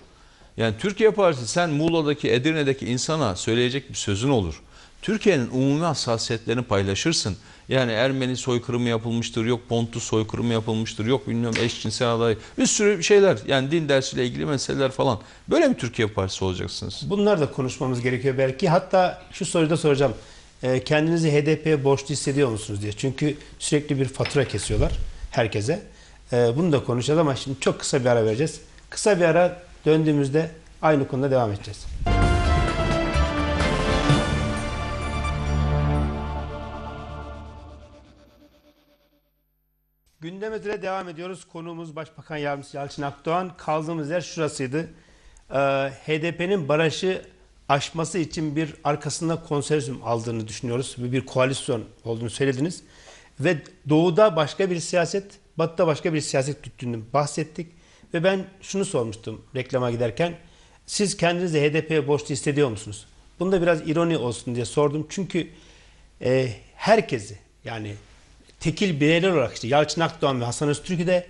Yani Türkiye Partisi sen Muğla'daki, Edirne'deki insana söyleyecek bir sözün olur. Türkiye'nin umumi hassasiyetlerini paylaşırsın. Yani Ermeni soykırımı yapılmıştır, yok Pontu soykırımı yapılmıştır, yok bilmiyorum eşcinsel aday. Bir sürü şeyler yani din dersiyle ilgili meseleler falan. Böyle mi Türkiye Partisi olacaksınız? Bunlar da konuşmamız gerekiyor belki. Hatta şu soruyu da soracağım. Ee, kendinizi HDP'ye borçlu hissediyor musunuz diye. Çünkü sürekli bir fatura kesiyorlar herkese. Ee, bunu da konuşacağız ama şimdi çok kısa bir ara vereceğiz. Kısa bir ara döndüğümüzde aynı konuda devam edeceğiz. Gündem üzere devam ediyoruz. Konuğumuz Başbakan Yardımcısı Yalçın Akdoğan. Kaldığımız yer şurasıydı. Ee, HDP'nin barajı aşması için bir arkasında konsersüm aldığını düşünüyoruz. Bir, bir koalisyon olduğunu söylediniz. Ve doğuda başka bir siyaset, batıda başka bir siyaset güttüğünü bahsettik. Ve ben şunu sormuştum reklama giderken. Siz kendinizi HDP'ye borçlu hissediyor musunuz? Bunda biraz ironi olsun diye sordum. Çünkü e, herkesi yani tekil bireyler olarak işte Yalçın Akdoğan ve Hasan Öztürk'ü de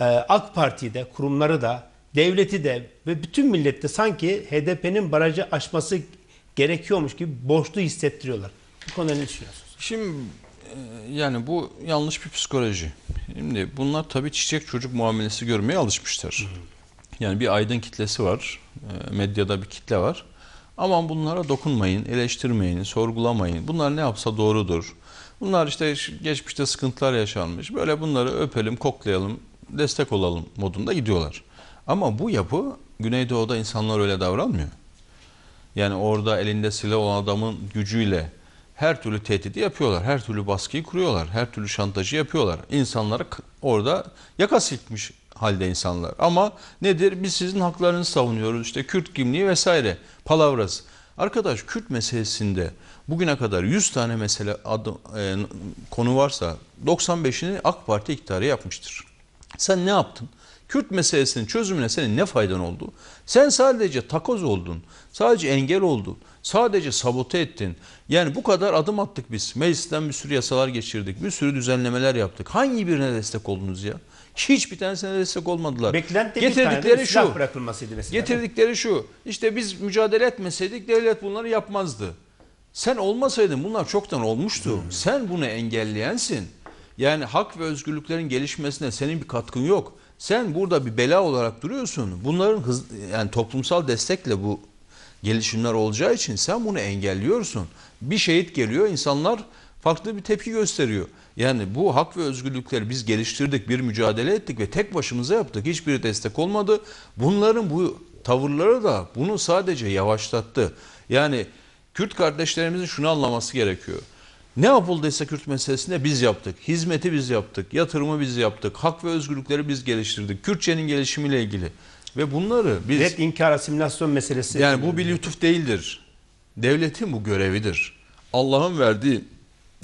e, AK Parti'yi de kurumları da devleti de ve bütün millette sanki HDP'nin barajı aşması gerekiyormuş gibi borçlu hissettiriyorlar. Bu konuda ne düşünüyorsunuz? Şimdi e, yani bu yanlış bir psikoloji. Şimdi bunlar tabii çiçek çocuk muamelesi görmeye alışmışlar. Yani bir aydın kitlesi var, e, medyada bir kitle var. Aman bunlara dokunmayın, eleştirmeyin, sorgulamayın. Bunlar ne yapsa doğrudur. Bunlar işte geçmişte sıkıntılar yaşanmış. Böyle bunları öpelim, koklayalım, destek olalım modunda gidiyorlar. Ama bu yapı Güneydoğu'da insanlar öyle davranmıyor. Yani orada elinde silah olan adamın gücüyle her türlü tehdidi yapıyorlar. Her türlü baskıyı kuruyorlar. Her türlü şantajı yapıyorlar. İnsanları orada yaka silkmiş halde insanlar. Ama nedir? Biz sizin haklarınızı savunuyoruz. İşte Kürt kimliği vesaire. Palavras Arkadaş Kürt meselesinde bugüne kadar 100 tane mesele adım, e, konu varsa 95'ini AK Parti iktidarı yapmıştır. Sen ne yaptın? Kürt meselesinin çözümüne senin ne faydan oldu? Sen sadece takoz oldun, sadece engel oldun, sadece sabote ettin. Yani bu kadar adım attık biz. Meclisten bir sürü yasalar geçirdik, bir sürü düzenlemeler yaptık. Hangi birine destek oldunuz ya? Hiçbir tanesine destek olmadılar. Beklenti getirdikleri bir tane de şu, bırakılmasıydı mesela. Getirdikleri şu, İşte biz mücadele etmeseydik devlet bunları yapmazdı. Sen olmasaydın bunlar çoktan olmuştu. Hmm. Sen bunu engelleyensin. Yani hak ve özgürlüklerin gelişmesine senin bir katkın yok. Sen burada bir bela olarak duruyorsun. Bunların hız, yani toplumsal destekle bu gelişimler olacağı için sen bunu engelliyorsun. Bir şehit geliyor, insanlar farklı bir tepki gösteriyor. Yani bu hak ve özgürlükleri biz geliştirdik, bir mücadele ettik ve tek başımıza yaptık. Hiçbir destek olmadı. Bunların bu tavırları da bunu sadece yavaşlattı. Yani Kürt kardeşlerimizin şunu anlaması gerekiyor. Ne yapıldıysa Kürt meselesinde biz yaptık. Hizmeti biz yaptık. Yatırımı biz yaptık. Hak ve özgürlükleri biz geliştirdik. Kürtçenin gelişimiyle ilgili. Ve bunları biz... Net inkar asimilasyon meselesi. Yani bu bir lütuf değildir. Devletin bu görevidir. Allah'ın verdiği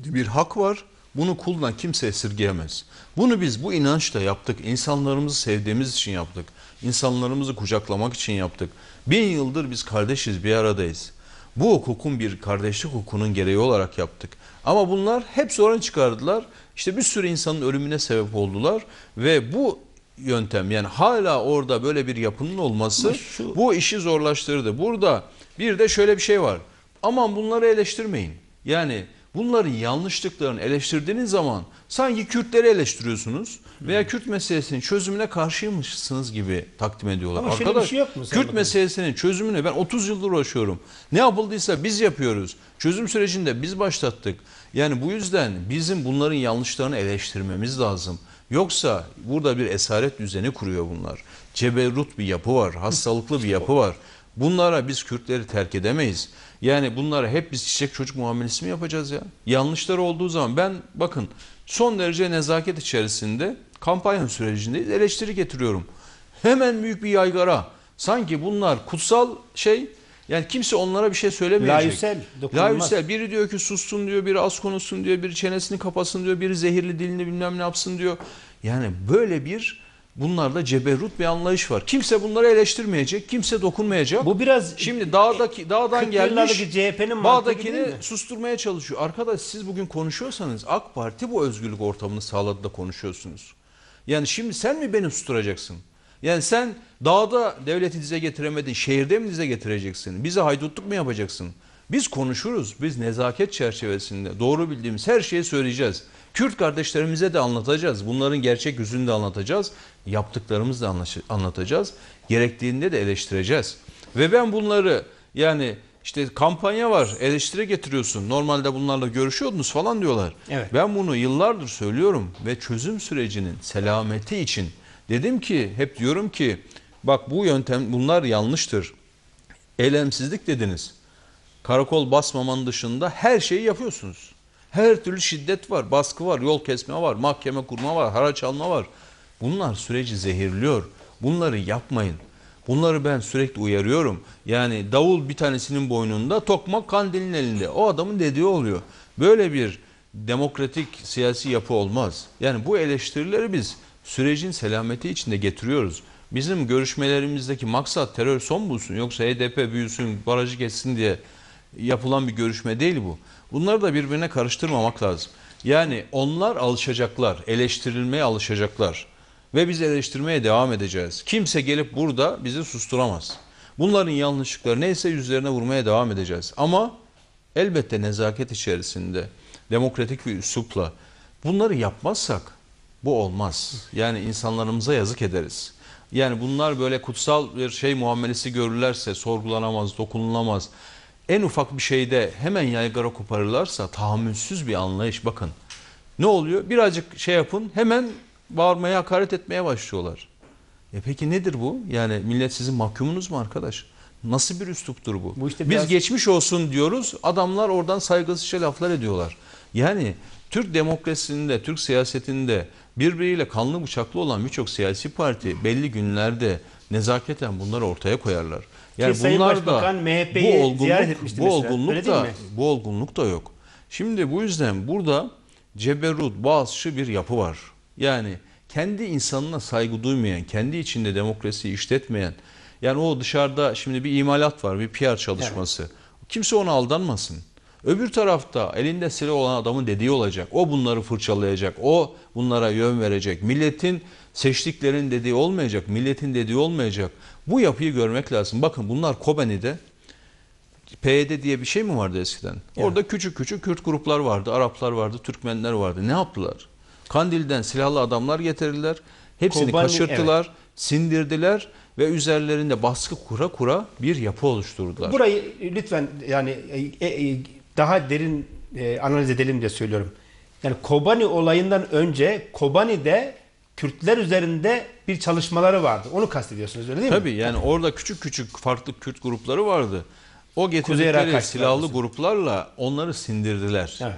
bir hak var. Bunu kuldan kimse esirgeyemez. Bunu biz bu inançla yaptık. İnsanlarımızı sevdiğimiz için yaptık. İnsanlarımızı kucaklamak için yaptık. Bin yıldır biz kardeşiz bir aradayız. Bu hukukun bir kardeşlik hukukunun gereği olarak yaptık. Ama bunlar hep sorun çıkardılar. İşte bir sürü insanın ölümüne sebep oldular ve bu yöntem yani hala orada böyle bir yapının olması şu... bu işi zorlaştırdı. Burada bir de şöyle bir şey var. Aman bunları eleştirmeyin. Yani Bunların yanlışlıklarını eleştirdiğiniz zaman sanki Kürtleri eleştiriyorsunuz veya hmm. Kürt meselesinin çözümüne karşıymışsınız gibi takdim ediyorlar. Ama şöyle Arkadaş, bir şey yok mu? Kürt bakalım? meselesinin çözümüne ben 30 yıldır uğraşıyorum. Ne yapıldıysa biz yapıyoruz. Çözüm sürecinde biz başlattık. Yani bu yüzden bizim bunların yanlışlarını eleştirmemiz lazım. Yoksa burada bir esaret düzeni kuruyor bunlar. Ceberrut bir yapı var, hastalıklı bir yapı var. Bunlara biz Kürtleri terk edemeyiz. Yani bunlara hep biz çiçek çocuk muamelesi mi yapacağız ya? Yanlışlar olduğu zaman ben bakın son derece nezaket içerisinde kampanya sürecindeyiz eleştiri getiriyorum. Hemen büyük bir yaygara. Sanki bunlar kutsal şey yani kimse onlara bir şey söylemeyecek. Laüsel. Dokunulmaz. Laüsel. Biri diyor ki sussun diyor, biri az konuşsun diyor, biri çenesini kapasın diyor, biri zehirli dilini bilmem ne yapsın diyor. Yani böyle bir Bunlarda ceberrut bir anlayış var. Kimse bunları eleştirmeyecek, kimse dokunmayacak. Bu biraz şimdi dağdaki dağdan gelmiş CHP'nin bağdakini susturmaya çalışıyor. Arkadaş siz bugün konuşuyorsanız AK Parti bu özgürlük ortamını sağladı da konuşuyorsunuz. Yani şimdi sen mi beni susturacaksın? Yani sen dağda devleti dize getiremedin, şehirde mi dize getireceksin? Bize haydutluk mu yapacaksın? Biz konuşuruz. Biz nezaket çerçevesinde doğru bildiğimiz her şeyi söyleyeceğiz. Kürt kardeşlerimize de anlatacağız. Bunların gerçek yüzünü de anlatacağız. Yaptıklarımızı da anlatacağız. Gerektiğinde de eleştireceğiz. Ve ben bunları yani işte kampanya var eleştire getiriyorsun. Normalde bunlarla görüşüyordunuz falan diyorlar. Evet. Ben bunu yıllardır söylüyorum ve çözüm sürecinin selameti için dedim ki hep diyorum ki bak bu yöntem bunlar yanlıştır. Eylemsizlik dediniz karakol basmamanın dışında her şeyi yapıyorsunuz. Her türlü şiddet var, baskı var, yol kesme var, mahkeme kurma var, haraç alma var. Bunlar süreci zehirliyor. Bunları yapmayın. Bunları ben sürekli uyarıyorum. Yani davul bir tanesinin boynunda, tokmak kandilin elinde. O adamın dediği oluyor. Böyle bir demokratik siyasi yapı olmaz. Yani bu eleştirileri biz sürecin selameti içinde getiriyoruz. Bizim görüşmelerimizdeki maksat terör son bulsun yoksa HDP büyüsün, barajı kessin diye yapılan bir görüşme değil bu. Bunları da birbirine karıştırmamak lazım. Yani onlar alışacaklar, eleştirilmeye alışacaklar ve biz eleştirmeye devam edeceğiz. Kimse gelip burada bizi susturamaz. Bunların yanlışlıkları neyse yüzlerine vurmaya devam edeceğiz. Ama elbette nezaket içerisinde, demokratik bir üslupla bunları yapmazsak bu olmaz. Yani insanlarımıza yazık ederiz. Yani bunlar böyle kutsal bir şey muamelesi görürlerse sorgulanamaz, dokunulamaz en ufak bir şeyde hemen yaygara koparırlarsa tahammülsüz bir anlayış bakın. Ne oluyor? Birazcık şey yapın hemen bağırmaya hakaret etmeye başlıyorlar. E peki nedir bu? Yani millet sizin mahkumunuz mu arkadaş? Nasıl bir üsluptur bu? bu işte Biz biraz... geçmiş olsun diyoruz adamlar oradan saygısızca şey laflar ediyorlar. Yani Türk demokrasisinde, Türk siyasetinde birbiriyle kanlı bıçaklı olan birçok siyasi parti belli günlerde nezaketen bunları ortaya koyarlar. Yani Sayın bunlar da MHP'yi bu olgunluk, etmişti bu mesela. olgunluk Öyle da bu olgunluk da yok. Şimdi bu yüzden burada ceberut, bazı bir yapı var. Yani kendi insanına saygı duymayan, kendi içinde demokrasiyi işletmeyen, yani o dışarıda şimdi bir imalat var, bir PR çalışması. Evet. Kimse ona aldanmasın. Öbür tarafta elinde silah olan adamın dediği olacak. O bunları fırçalayacak. O bunlara yön verecek. Milletin seçtiklerin dediği olmayacak. Milletin dediği olmayacak. Bu yapıyı görmek lazım. Bakın bunlar Kobani'de PYD diye bir şey mi vardı eskiden? Yani. Orada küçük küçük Kürt gruplar vardı, Araplar vardı, Türkmenler vardı. Ne yaptılar? Kandil'den silahlı adamlar getirdiler. Hepsini Kobani, kaçırttılar, evet. sindirdiler ve üzerlerinde baskı kura kura bir yapı oluşturdular. Burayı lütfen yani e, e, e daha derin e, analiz edelim diye söylüyorum. Yani Kobani olayından önce Kobani'de Kürtler üzerinde bir çalışmaları vardı. Onu kastediyorsunuz öyle değil Tabii, mi? Yani Tabii yani orada küçük küçük farklı Kürt grupları vardı. O getirdikleri silahlı gruplarla onları sindirdiler. Evet.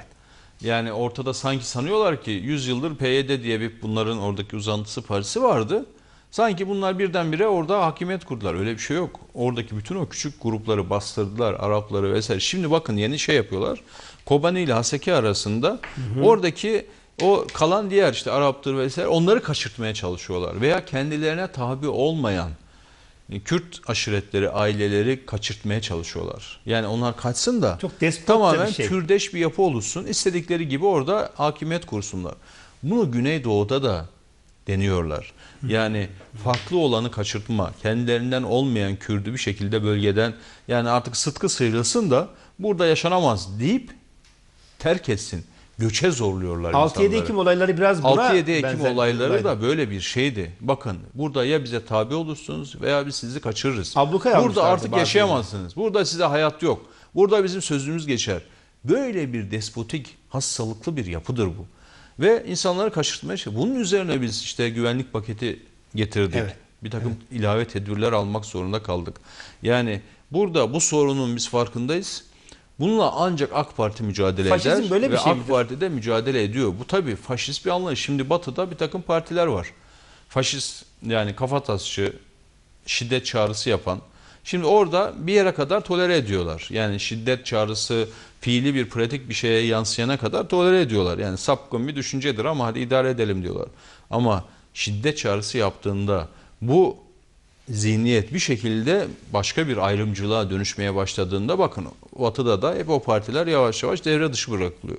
Yani ortada sanki sanıyorlar ki 100 yıldır PYD diye bir bunların oradaki uzantısı partisi vardı. Sanki bunlar birdenbire orada hakimiyet kurdular. Öyle bir şey yok. Oradaki bütün o küçük grupları bastırdılar. Arapları vesaire. Şimdi bakın yeni şey yapıyorlar. Kobani ile Haseki arasında hı hı. oradaki o kalan diğer işte Arap'tır vesaire onları kaçırtmaya çalışıyorlar. Veya kendilerine tabi olmayan Kürt aşiretleri, aileleri kaçırtmaya çalışıyorlar. Yani onlar kaçsın da Çok tamamen bir şey. türdeş bir yapı oluşsun. istedikleri gibi orada hakimiyet kursunlar. Bunu Güneydoğu'da da deniyorlar. Yani farklı olanı kaçırtma, kendilerinden olmayan Kürdü bir şekilde bölgeden yani artık sıtkı sıyrılsın da burada yaşanamaz deyip terk etsin göçe zorluyorlar 6-7 Ekim olayları biraz buna 6-7 Ekim olayları olaydı. da böyle bir şeydi. Bakın burada ya bize tabi olursunuz veya biz sizi kaçırırız. Abluka burada artık yaşayamazsınız. Burada size hayat yok. Burada bizim sözümüz geçer. Böyle bir despotik, hastalıklı bir yapıdır bu. Ve insanları kaçırtmaya çalışıyor. Bunun üzerine biz işte güvenlik paketi getirdik. Evet. Bir takım evet. ilave tedbirler almak zorunda kaldık. Yani burada bu sorunun biz farkındayız. Bununla ancak AK Parti mücadele Faşizm eder böyle bir ve şey AK Parti de mücadele ediyor. Bu tabi, faşist bir anlayış. Şimdi Batı'da bir takım partiler var. Faşist yani kafatasçı, şiddet çağrısı yapan. Şimdi orada bir yere kadar tolere ediyorlar. Yani şiddet çağrısı fiili bir pratik bir şeye yansıyana kadar tolere ediyorlar. Yani sapkın bir düşüncedir ama hadi idare edelim diyorlar. Ama şiddet çağrısı yaptığında bu zihniyet bir şekilde başka bir ayrımcılığa dönüşmeye başladığında bakın Batı'da da hep o partiler yavaş yavaş devre dışı bırakılıyor.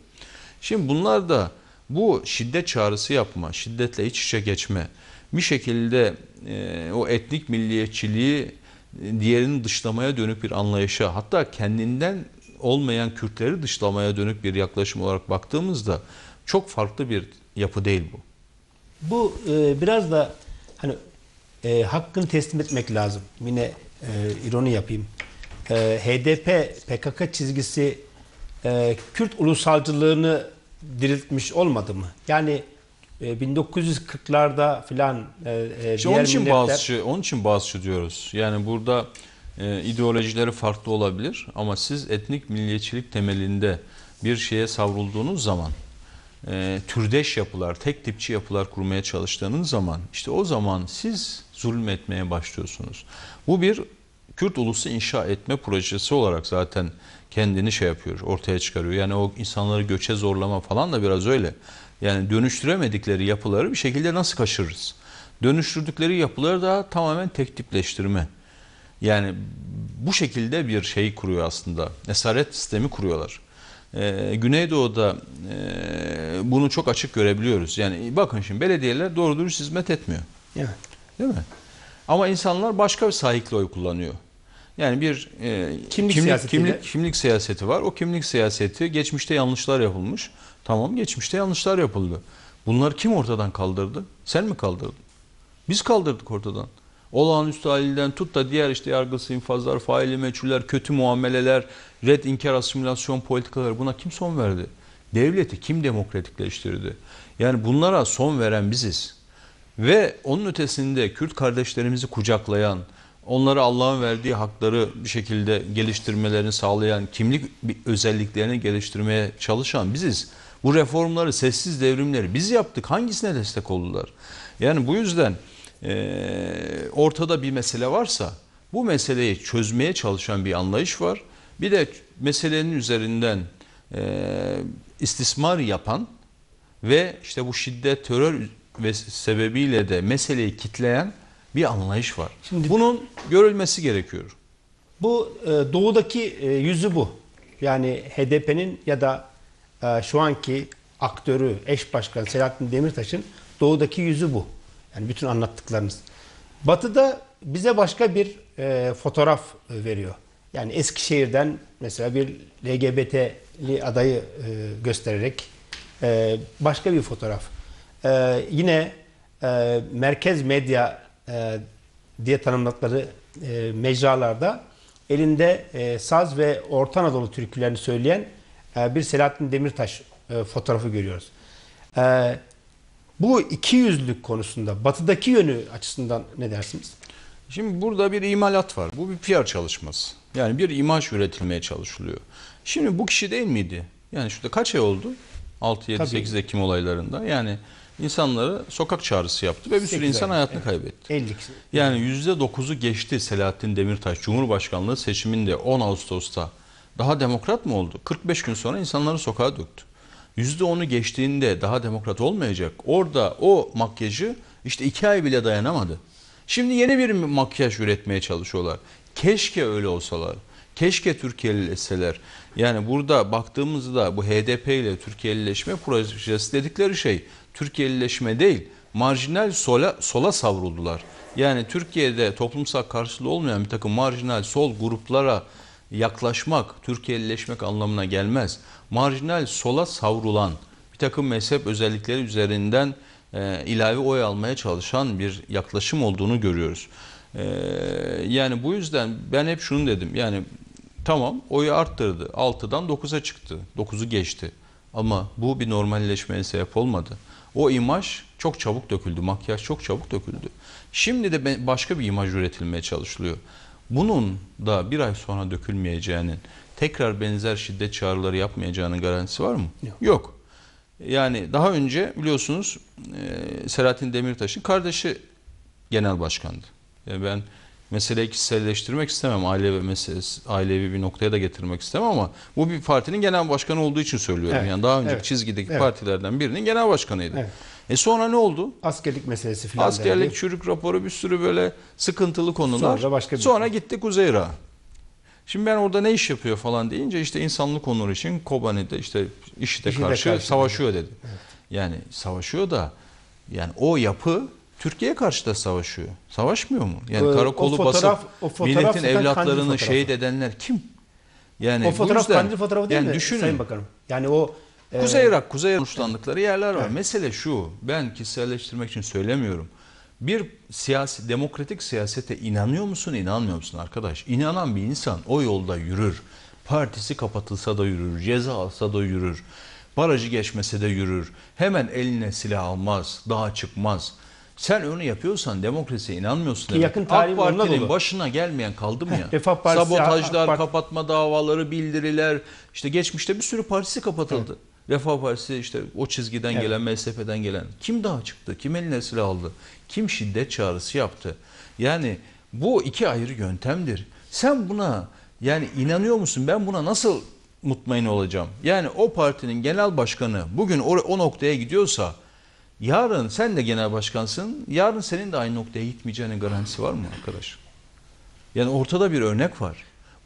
Şimdi bunlar da bu şiddet çağrısı yapma, şiddetle iç içe geçme, bir şekilde e, o etnik milliyetçiliği e, diğerini dışlamaya dönük bir anlayışa hatta kendinden olmayan Kürtleri dışlamaya dönük bir yaklaşım olarak baktığımızda çok farklı bir yapı değil bu. Bu e, biraz da hani e, hakkını teslim etmek lazım. Yine e, ironi yapayım. E, ee, HDP PKK çizgisi e, Kürt ulusalcılığını diriltmiş olmadı mı? Yani e, 1940'larda filan e, e, işte onun için milletler... bazı şey, onun için bazı şey diyoruz. Yani burada e, ideolojileri farklı olabilir ama siz etnik milliyetçilik temelinde bir şeye savrulduğunuz zaman e, türdeş yapılar, tek tipçi yapılar kurmaya çalıştığınız zaman işte o zaman siz zulmetmeye başlıyorsunuz. Bu bir Kürt ulusu inşa etme projesi olarak zaten kendini şey yapıyor, ortaya çıkarıyor. Yani o insanları göçe zorlama falan da biraz öyle. Yani dönüştüremedikleri yapıları bir şekilde nasıl kaşırırız? Dönüştürdükleri yapıları da tamamen tektipleştirme. Yani bu şekilde bir şey kuruyor aslında. Esaret sistemi kuruyorlar. Ee, Güneydoğu'da e, bunu çok açık görebiliyoruz. Yani bakın şimdi belediyeler doğru dürüst hizmet etmiyor. Evet. Değil mi? Ama insanlar başka bir sahikle oy kullanıyor. Yani bir e, kimlik, kimlik, kimlik, kimlik siyaseti var. O kimlik siyaseti geçmişte yanlışlar yapılmış. Tamam geçmişte yanlışlar yapıldı. Bunları kim ortadan kaldırdı? Sen mi kaldırdın? Biz kaldırdık ortadan. Olağanüstü halinden tut da diğer işte yargısı, infazlar, faili meçhuller, kötü muameleler, red inkar asimilasyon politikaları buna kim son verdi? Devleti kim demokratikleştirdi? Yani bunlara son veren biziz. Ve onun ötesinde Kürt kardeşlerimizi kucaklayan, onlara Allah'ın verdiği hakları bir şekilde geliştirmelerini sağlayan, kimlik özelliklerini geliştirmeye çalışan biziz. Bu reformları, sessiz devrimleri biz yaptık. Hangisine destek oldular? Yani bu yüzden e, ortada bir mesele varsa bu meseleyi çözmeye çalışan bir anlayış var. Bir de meselenin üzerinden e, istismar yapan ve işte bu şiddet, terör ve sebebiyle de meseleyi kitleyen bir anlayış var. Şimdi bunun görülmesi gerekiyor. Bu e, doğudaki e, yüzü bu. Yani HDP'nin ya da e, şu anki aktörü, eş başkan Selahattin Demirtaş'ın doğudaki yüzü bu. Yani bütün anlattıklarınız. Batı'da bize başka bir e, fotoğraf veriyor. Yani Eskişehir'den mesela bir LGBT'li adayı göstererek başka bir fotoğraf e, yine e, merkez medya e, diye tanımladıkları e, mecralarda elinde e, saz ve Orta Anadolu türkülerini söyleyen e, bir Selahattin Demirtaş e, fotoğrafı görüyoruz. E, bu iki yüzlük konusunda batıdaki yönü açısından ne dersiniz? Şimdi burada bir imalat var. Bu bir PR çalışması. Yani bir imaj üretilmeye çalışılıyor. Şimdi bu kişi değil miydi? Yani şurada kaç ay oldu? 6-7-8 Ekim olaylarında. Yani insanları sokak çağrısı yaptı ve bir sürü insan hayatını evet. kaybetti. 50. Yani %9'u geçti Selahattin Demirtaş Cumhurbaşkanlığı seçiminde 10 Ağustos'ta. Daha demokrat mı oldu? 45 gün sonra insanları sokağa döktü. %10'u geçtiğinde daha demokrat olmayacak. Orada o makyajı işte 2 ay bile dayanamadı. Şimdi yeni bir makyaj üretmeye çalışıyorlar. Keşke öyle olsalar. Keşke Türkiye'lileşseler. Yani burada baktığımızda bu HDP ile Türkiye'lileşme projesi dedikleri şey Türkiye'lileşme değil marjinal sola, sola savruldular. Yani Türkiye'de toplumsal karşılığı olmayan bir takım marjinal sol gruplara yaklaşmak, Türkiye'lileşmek anlamına gelmez. Marjinal sola savrulan bir takım mezhep özellikleri üzerinden e, ilave oy almaya çalışan bir yaklaşım olduğunu görüyoruz. E, yani bu yüzden ben hep şunu dedim yani Tamam oyu arttırdı. 6'dan 9'a çıktı. 9'u geçti. Ama bu bir normalleşmeye sebep olmadı. O imaj çok çabuk döküldü. Makyaj çok çabuk döküldü. Şimdi de başka bir imaj üretilmeye çalışılıyor. Bunun da bir ay sonra dökülmeyeceğinin, tekrar benzer şiddet çağrıları yapmayacağının garantisi var mı? Yok. Yok. Yani daha önce biliyorsunuz e, Selahattin Demirtaş'ın kardeşi genel başkandı. Yani e, ben meseleyi kişiselleştirmek istemem. Aile ve meselesi, ailevi bir noktaya da getirmek istemem ama bu bir partinin genel başkanı olduğu için söylüyorum. Evet, yani daha önceki evet, çizgideki evet. partilerden birinin genel başkanıydı. Evet. E sonra ne oldu? Askerlik meselesi filan. Askerlik, derdi. çürük raporu bir sürü böyle sıkıntılı konular. Sonra, başka bir sonra şey. gittik Kuzeyra. Şimdi ben orada ne iş yapıyor falan deyince işte insanlık konuları için Kobani'de işte IŞİD'e karşı, karşı savaşıyor dedi. Evet. Yani savaşıyor da yani o yapı Türkiye karşı da savaşıyor. Savaşmıyor mu? Yani ee, karakolu o fotoğraf, basıp milletin evlatlarını şehit edenler kim? Yani o fotoğraf yüzden, kandil fotoğrafı değil yani mi düşünün, Sayın Bakanım? Yani o e, Kuzey Irak, Kuzey Irak uçlandıkları yerler var. Evet. Mesele şu, ben kişiselleştirmek için söylemiyorum. Bir siyasi, demokratik siyasete inanıyor musun, inanmıyor musun arkadaş? İnanan bir insan o yolda yürür. Partisi kapatılsa da yürür, ceza alsa da yürür. Barajı geçmese de yürür. Hemen eline silah almaz, daha çıkmaz. Sen onu yapıyorsan demokrasiye inanmıyorsun demek. Yakın AK Parti'nin başına gelmeyen kaldı mı ya? Refah Partisi, Sabotajlar, AK Parti... kapatma davaları, bildiriler. İşte geçmişte bir sürü partisi kapatıldı. Evet. Refah Partisi işte o çizgiden evet. gelen, MSP'den gelen. Kim daha çıktı? Kim eline silah aldı? Kim şiddet çağrısı yaptı? Yani bu iki ayrı yöntemdir. Sen buna yani inanıyor musun? Ben buna nasıl mutmain olacağım? Yani o partinin genel başkanı bugün o, o noktaya gidiyorsa Yarın sen de genel başkansın. Yarın senin de aynı noktaya gitmeyeceğinin garantisi var mı arkadaş? Yani ortada bir örnek var.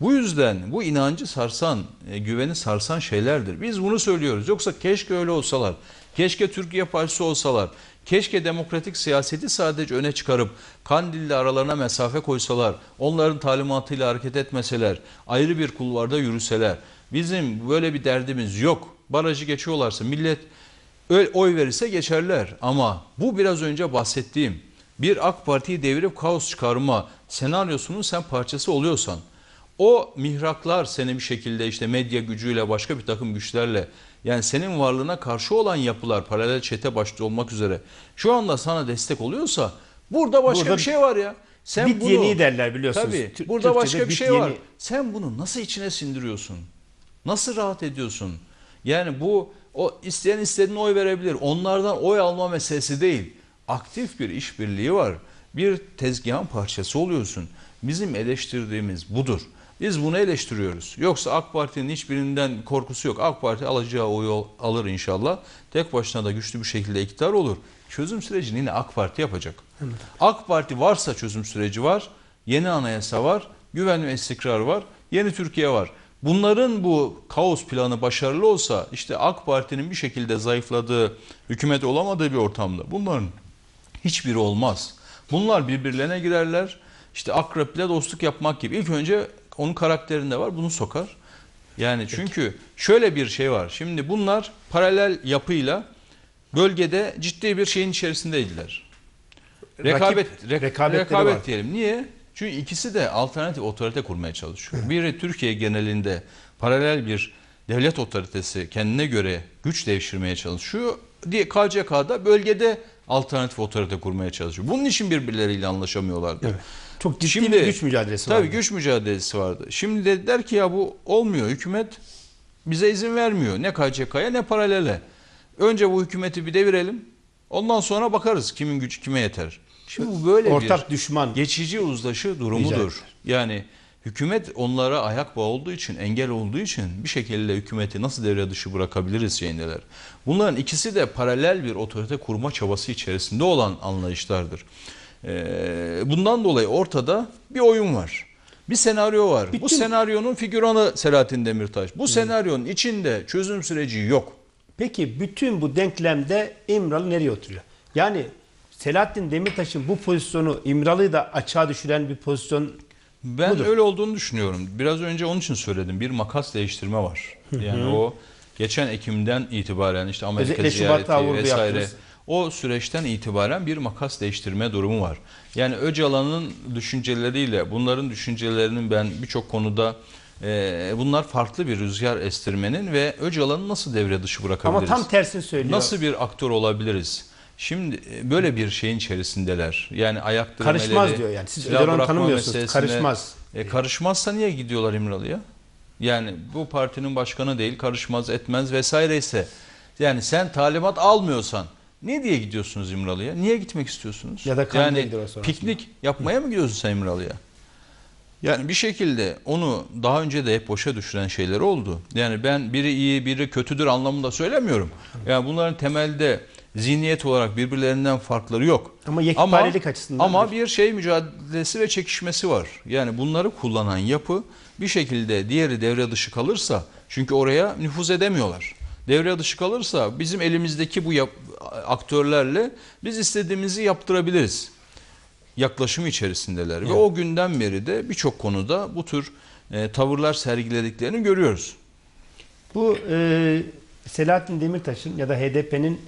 Bu yüzden bu inancı sarsan, e, güveni sarsan şeylerdir. Biz bunu söylüyoruz. Yoksa keşke öyle olsalar. Keşke Türkiye Partisi olsalar. Keşke demokratik siyaseti sadece öne çıkarıp Kandil'le aralarına mesafe koysalar. Onların talimatıyla hareket etmeseler. Ayrı bir kulvarda yürüseler. Bizim böyle bir derdimiz yok. Barajı geçiyorlarsa millet oy verirse geçerler. Ama bu biraz önce bahsettiğim bir AK Parti'yi devirip kaos çıkarma senaryosunun sen parçası oluyorsan o mihraklar seni bir şekilde işte medya gücüyle başka bir takım güçlerle yani senin varlığına karşı olan yapılar paralel çete başta olmak üzere şu anda sana destek oluyorsa burada başka burada bir şey var ya. Sen bit bunu, yeni derler biliyorsunuz. Tabii burada Türkçe'de başka bir şey yeni. var. Sen bunu nasıl içine sindiriyorsun? Nasıl rahat ediyorsun? Yani bu o isteyen istediğine oy verebilir. Onlardan oy alma meselesi değil. Aktif bir işbirliği var. Bir tezgahın parçası oluyorsun. Bizim eleştirdiğimiz budur. Biz bunu eleştiriyoruz. Yoksa AK Parti'nin hiçbirinden korkusu yok. AK Parti alacağı oyu alır inşallah. Tek başına da güçlü bir şekilde iktidar olur. Çözüm sürecini yine AK Parti yapacak. Evet. AK Parti varsa çözüm süreci var. Yeni anayasa var. Güven ve istikrar var. Yeni Türkiye var. Bunların bu kaos planı başarılı olsa işte AK Parti'nin bir şekilde zayıfladığı, hükümet olamadığı bir ortamda bunların hiçbiri olmaz. Bunlar birbirlerine girerler. İşte akrep ile dostluk yapmak gibi. İlk önce onun karakterinde var bunu sokar. Yani çünkü Peki. şöyle bir şey var. Şimdi bunlar paralel yapıyla bölgede ciddi bir şeyin içerisindeydiler. Rekabet, Rakip, re, rekabet, rekabet diyelim. Niye? Çünkü ikisi de alternatif otorite kurmaya çalışıyor. Biri Türkiye genelinde paralel bir devlet otoritesi kendine göre güç devşirmeye çalışıyor. Diye KCK'da bölgede alternatif otorite kurmaya çalışıyor. Bunun için birbirleriyle anlaşamıyorlardı. Evet. Çok ciddi Şimdi, bir güç mücadelesi tabii vardı. Tabii güç mücadelesi vardı. Şimdi dediler ki ya bu olmuyor. Hükümet bize izin vermiyor. Ne KCK'ya ne paralele. Önce bu hükümeti bir devirelim. Ondan sonra bakarız kimin gücü kime yeter. Şimdi bu böyle ortak bir düşman geçici uzlaşı durumudur. Diyecekler. Yani hükümet onlara ayak bağı olduğu için, engel olduğu için bir şekilde hükümeti nasıl devre dışı bırakabiliriz şeyindeler. Bunların ikisi de paralel bir otorite kurma çabası içerisinde olan anlayışlardır. Ee, bundan dolayı ortada bir oyun var. Bir senaryo var. Bitti Bu mi? senaryonun figüranı Selahattin Demirtaş. Bu senaryonun içinde çözüm süreci yok. Peki bütün bu denklemde İmralı nereye oturuyor? Yani Selahattin Demirtaş'ın bu pozisyonu İmralı'yı da açığa düşüren bir pozisyon ben budur. öyle olduğunu düşünüyorum. Biraz önce onun için söyledim. Bir makas değiştirme var. Yani o geçen Ekim'den itibaren işte Amerika Özellikle ziyareti vesaire yaptınız. o süreçten itibaren bir makas değiştirme durumu var. Yani Öcalan'ın düşünceleriyle bunların düşüncelerinin ben birçok konuda e, bunlar farklı bir rüzgar estirmenin ve Öcalan'ı nasıl devre dışı bırakabiliriz? Ama tam tersini söylüyor. Nasıl bir aktör olabiliriz? Şimdi e, böyle bir şeyin içerisindeler. Yani ayakta Karışmaz diyor yani. Siz Öcalan'ı tanımıyorsunuz. Karışmaz. E, karışmazsa niye gidiyorlar İmralı'ya? Yani bu partinin başkanı değil, karışmaz, etmez vesaire ise. Yani sen talimat almıyorsan ne diye gidiyorsunuz İmralı'ya? Niye gitmek istiyorsunuz? Ya da yani piknik yapmaya mı gidiyorsun sen İmralı'ya? Yani bir şekilde onu daha önce de hep boşa düşüren şeyler oldu. Yani ben biri iyi, biri kötüdür anlamında söylemiyorum. Yani bunların temelde zihniyet olarak birbirlerinden farkları yok. Ama yekparelik açısından. Ama bir şey mücadelesi ve çekişmesi var. Yani bunları kullanan yapı bir şekilde diğeri devre dışı kalırsa çünkü oraya nüfuz edemiyorlar. Devre dışı kalırsa bizim elimizdeki bu yap, aktörlerle biz istediğimizi yaptırabiliriz. Yaklaşımı içerisindeler. Evet. Ve o günden beri de birçok konuda bu tür e, tavırlar sergilediklerini görüyoruz. Bu e, Selahattin Demirtaş'ın ya da HDP'nin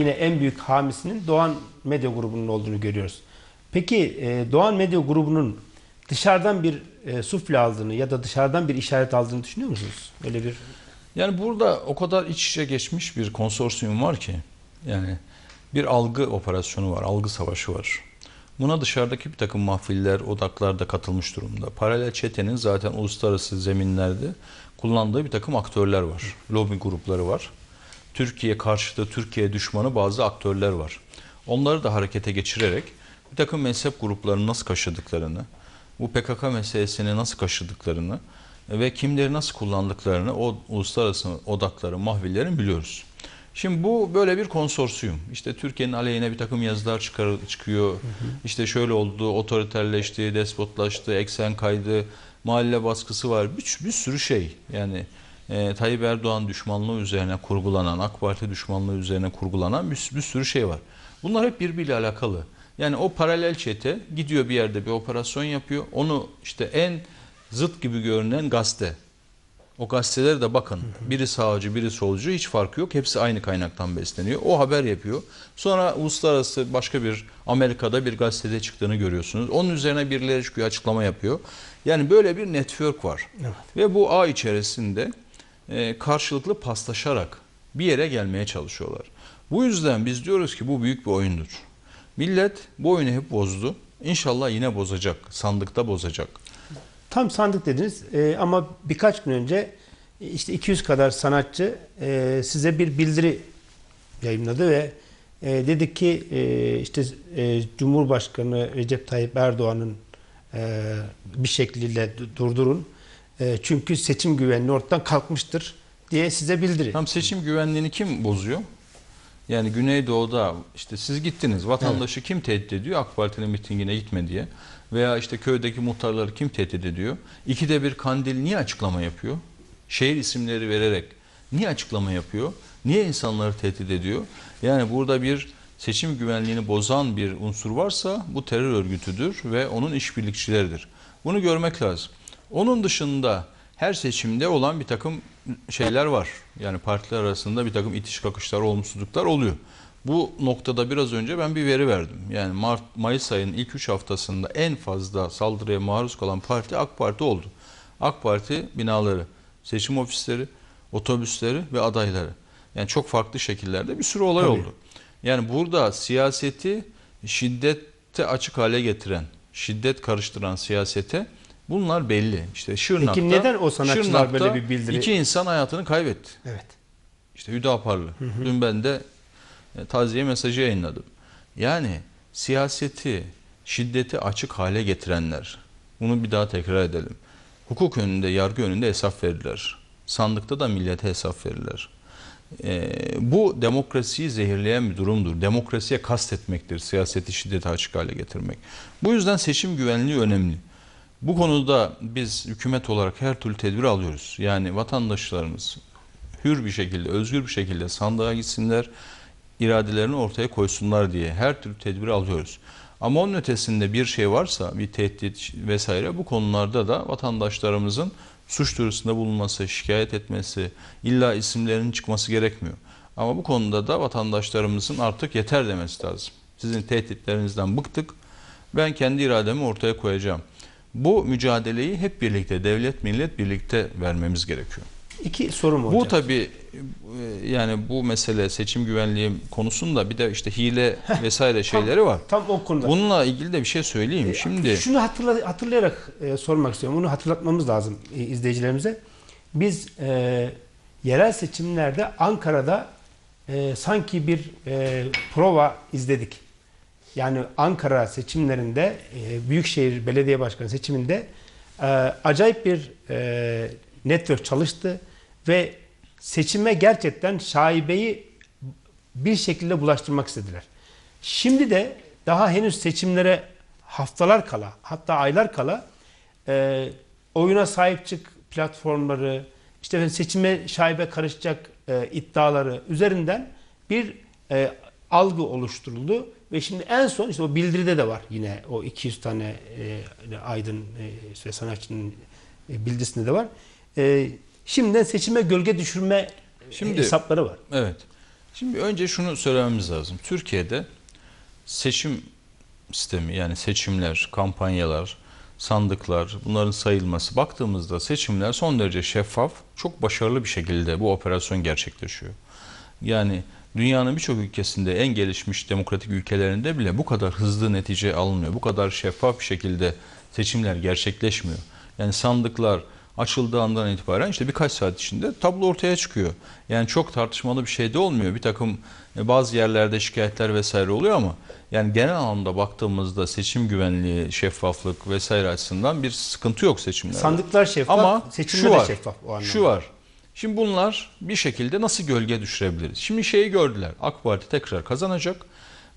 yine en büyük hamisinin Doğan Medya Grubu'nun olduğunu görüyoruz. Peki e, Doğan Medya Grubu'nun dışarıdan bir e, sufle aldığını ya da dışarıdan bir işaret aldığını düşünüyor musunuz? Öyle bir yani burada o kadar iç içe geçmiş bir konsorsiyum var ki yani bir algı operasyonu var, algı savaşı var. Buna dışarıdaki bir takım mahfiller, odaklar da katılmış durumda. Paralel çetenin zaten uluslararası zeminlerde kullandığı bir takım aktörler var. lobby grupları var. Türkiye karşıtı, Türkiye düşmanı bazı aktörler var. Onları da harekete geçirerek bir takım mezhep gruplarını nasıl kaşıdıklarını, bu PKK meselesini nasıl kaşıdıklarını ve kimleri nasıl kullandıklarını o uluslararası odakları, mahvillerin biliyoruz. Şimdi bu böyle bir konsorsiyum. İşte Türkiye'nin aleyhine bir takım yazılar çıkar, çıkıyor. Hı hı. İşte şöyle oldu, otoriterleşti, despotlaştı, eksen kaydı, mahalle baskısı var. Bir, bir sürü şey yani e, Tayyip Erdoğan düşmanlığı üzerine kurgulanan, AK Parti düşmanlığı üzerine kurgulanan bir, bir sürü şey var. Bunlar hep birbiriyle alakalı. Yani o paralel çete gidiyor bir yerde bir operasyon yapıyor. Onu işte en zıt gibi görünen gazete. O gazetelere de bakın. Biri sağcı, biri solcu hiç farkı yok. Hepsi aynı kaynaktan besleniyor. O haber yapıyor. Sonra uluslararası başka bir Amerika'da bir gazetede çıktığını görüyorsunuz. Onun üzerine birileri çıkıyor, açıklama yapıyor. Yani böyle bir network var. Evet. Ve bu ağ içerisinde e, karşılıklı paslaşarak bir yere gelmeye çalışıyorlar. Bu yüzden biz diyoruz ki bu büyük bir oyundur. Millet bu oyunu hep bozdu. İnşallah yine bozacak. Sandıkta bozacak. Tam sandık dediniz e, ama birkaç gün önce e, işte 200 kadar sanatçı e, size bir bildiri yayınladı ve e, dedi ki e, işte e, Cumhurbaşkanı Recep Tayyip Erdoğan'ın e, bir şekliyle durdurun ee, çünkü seçim güvenliği ortadan kalkmıştır diye size bildirir. Tam seçim güvenliğini kim bozuyor? Yani Güneydoğu'da işte siz gittiniz vatandaşı evet. kim tehdit ediyor? AK Parti'nin mitingine gitme diye. Veya işte köydeki muhtarları kim tehdit ediyor? İkide bir Kandil niye açıklama yapıyor? Şehir isimleri vererek niye açıklama yapıyor? Niye insanları tehdit ediyor? Yani burada bir seçim güvenliğini bozan bir unsur varsa bu terör örgütüdür ve onun işbirlikçileridir. Bunu görmek lazım. Onun dışında her seçimde olan bir takım şeyler var. Yani partiler arasında bir takım itiş kakışlar, olumsuzluklar oluyor. Bu noktada biraz önce ben bir veri verdim. Yani Mart, Mayıs ayının ilk 3 haftasında en fazla saldırıya maruz kalan parti AK Parti oldu. AK Parti binaları, seçim ofisleri, otobüsleri ve adayları. Yani çok farklı şekillerde bir sürü olay Tabii. oldu. Yani burada siyaseti şiddette açık hale getiren, şiddet karıştıran siyasete Bunlar belli. İşte Şırnak'ta, Peki neden o sanatçılar Şırnak'ta böyle bir bildiri? iki insan hayatını kaybetti. Evet. İşte Hüdaparlı. Hı hı. Dün ben de e, taziye mesajı yayınladım. Yani siyaseti, şiddeti açık hale getirenler. Bunu bir daha tekrar edelim. Hukuk önünde, yargı önünde hesap verirler. Sandıkta da millete hesap verirler. E, bu demokrasiyi zehirleyen bir durumdur. Demokrasiye kastetmektir siyaseti şiddeti açık hale getirmek. Bu yüzden seçim güvenliği önemli. Bu konuda biz hükümet olarak her türlü tedbir alıyoruz. Yani vatandaşlarımız hür bir şekilde, özgür bir şekilde sandığa gitsinler, iradelerini ortaya koysunlar diye her türlü tedbir alıyoruz. Ama onun ötesinde bir şey varsa, bir tehdit vesaire bu konularda da vatandaşlarımızın suç duyurusunda bulunması, şikayet etmesi, illa isimlerinin çıkması gerekmiyor. Ama bu konuda da vatandaşlarımızın artık yeter demesi lazım. Sizin tehditlerinizden bıktık. Ben kendi irademi ortaya koyacağım. Bu mücadeleyi hep birlikte devlet millet birlikte vermemiz gerekiyor. İki sorum olacak. Bu tabi e, yani bu mesele seçim güvenliği konusunda bir de işte hile vesaire şeyleri tam, var. Tam o konuda. Bununla ilgili de bir şey söyleyeyim. Ee, Şimdi şunu hatırla, hatırlayarak e, sormak istiyorum. Bunu hatırlatmamız lazım e, izleyicilerimize. Biz e, yerel seçimlerde Ankara'da e, sanki bir e, prova izledik yani Ankara seçimlerinde e, Büyükşehir Belediye Başkanı seçiminde e, acayip bir e, network çalıştı ve seçime gerçekten şaibeyi bir şekilde bulaştırmak istediler. Şimdi de daha henüz seçimlere haftalar kala hatta aylar kala e, oyuna sahip çık platformları işte seçime şaibe karışacak e, iddiaları üzerinden bir e, algı oluşturuldu ve şimdi en son işte o bildiride de var yine o 200 tane e, aydın e, sanatçının e, bildirisinde de var. E, şimdiden seçime gölge düşürme e, şimdi, hesapları var. Evet. Şimdi önce şunu söylememiz lazım. Türkiye'de seçim sistemi yani seçimler, kampanyalar, sandıklar bunların sayılması baktığımızda seçimler son derece şeffaf, çok başarılı bir şekilde bu operasyon gerçekleşiyor. Yani Dünyanın birçok ülkesinde en gelişmiş demokratik ülkelerinde bile bu kadar hızlı netice alınmıyor. Bu kadar şeffaf bir şekilde seçimler gerçekleşmiyor. Yani sandıklar açıldığı andan itibaren işte birkaç saat içinde tablo ortaya çıkıyor. Yani çok tartışmalı bir şey de olmuyor. Bir takım e, bazı yerlerde şikayetler vesaire oluyor ama yani genel anlamda baktığımızda seçim güvenliği, şeffaflık vesaire açısından bir sıkıntı yok seçimlerde. Sandıklar şeffaf, ama seçimler şu var, şeffaf o anlamda. Şu var. Şimdi bunlar bir şekilde nasıl gölge düşürebiliriz? Şimdi şeyi gördüler. AK Parti tekrar kazanacak.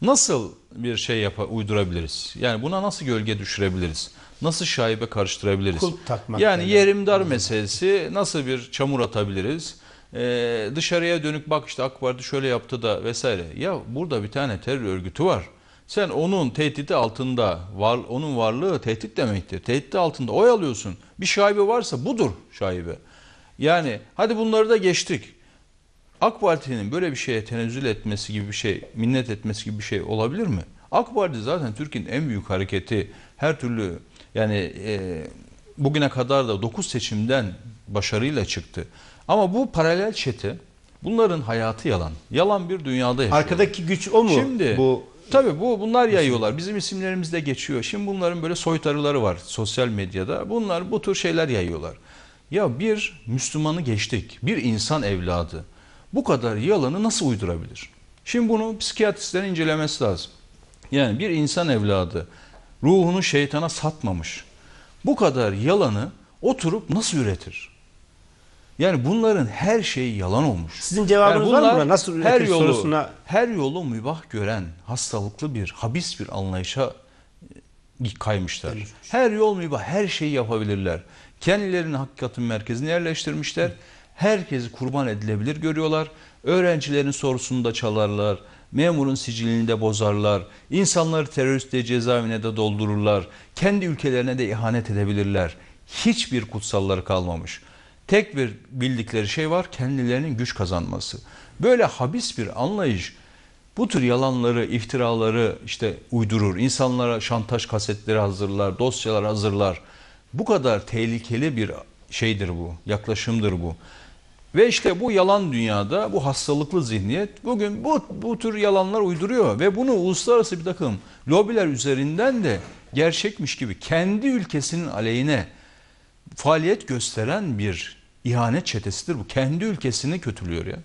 Nasıl bir şey yap uydurabiliriz? Yani buna nasıl gölge düşürebiliriz? Nasıl şaibe karıştırabiliriz? Kul takmak. Yani yerim dar meselesi nasıl bir çamur atabiliriz? Ee, dışarıya dönük bak işte AK Parti şöyle yaptı da vesaire. Ya burada bir tane terör örgütü var. Sen onun tehdidi altında, var, onun varlığı tehdit demektir. Tehdit altında oy alıyorsun. Bir şaibe varsa budur şaibe. Yani hadi bunları da geçtik. AK Parti'nin böyle bir şeye tenezzül etmesi gibi bir şey, minnet etmesi gibi bir şey olabilir mi? AK Parti zaten Türkiye'nin en büyük hareketi. Her türlü yani e, bugüne kadar da 9 seçimden başarıyla çıktı. Ama bu paralel çete bunların hayatı yalan. Yalan bir dünyada yaşıyor. Arkadaki güç o mu? Şimdi bu Tabii bu bunlar yayıyorlar. Bizim isimlerimiz de geçiyor. Şimdi bunların böyle soytarıları var sosyal medyada. Bunlar bu tür şeyler yayıyorlar. Ya bir Müslümanı geçtik, bir insan evladı bu kadar yalanı nasıl uydurabilir? Şimdi bunu psikiyatristlerin incelemesi lazım. Yani bir insan evladı ruhunu şeytana satmamış. Bu kadar yalanı oturup nasıl üretir? Yani bunların her şeyi yalan olmuş. Sizin cevabınız yani var mı? Nasıl her yolu, sorusuna... her yolu mübah gören hastalıklı bir, habis bir anlayışa kaymışlar. Evet. Her yol mübah, her şeyi yapabilirler. Kendilerini hakikatin merkezini yerleştirmişler. Herkesi kurban edilebilir görüyorlar. Öğrencilerin sorusunu da çalarlar. Memurun sicilini de bozarlar. İnsanları terörist de cezaevine de doldururlar. Kendi ülkelerine de ihanet edebilirler. Hiçbir kutsalları kalmamış. Tek bir bildikleri şey var kendilerinin güç kazanması. Böyle habis bir anlayış bu tür yalanları, iftiraları işte uydurur. İnsanlara şantaj kasetleri hazırlar, dosyalar hazırlar. Bu kadar tehlikeli bir şeydir bu, yaklaşımdır bu. Ve işte bu yalan dünyada bu hastalıklı zihniyet bugün bu, bu tür yalanlar uyduruyor ve bunu uluslararası bir takım lobiler üzerinden de gerçekmiş gibi kendi ülkesinin aleyhine faaliyet gösteren bir ihanet çetesidir bu. Kendi ülkesini kötülüyor ya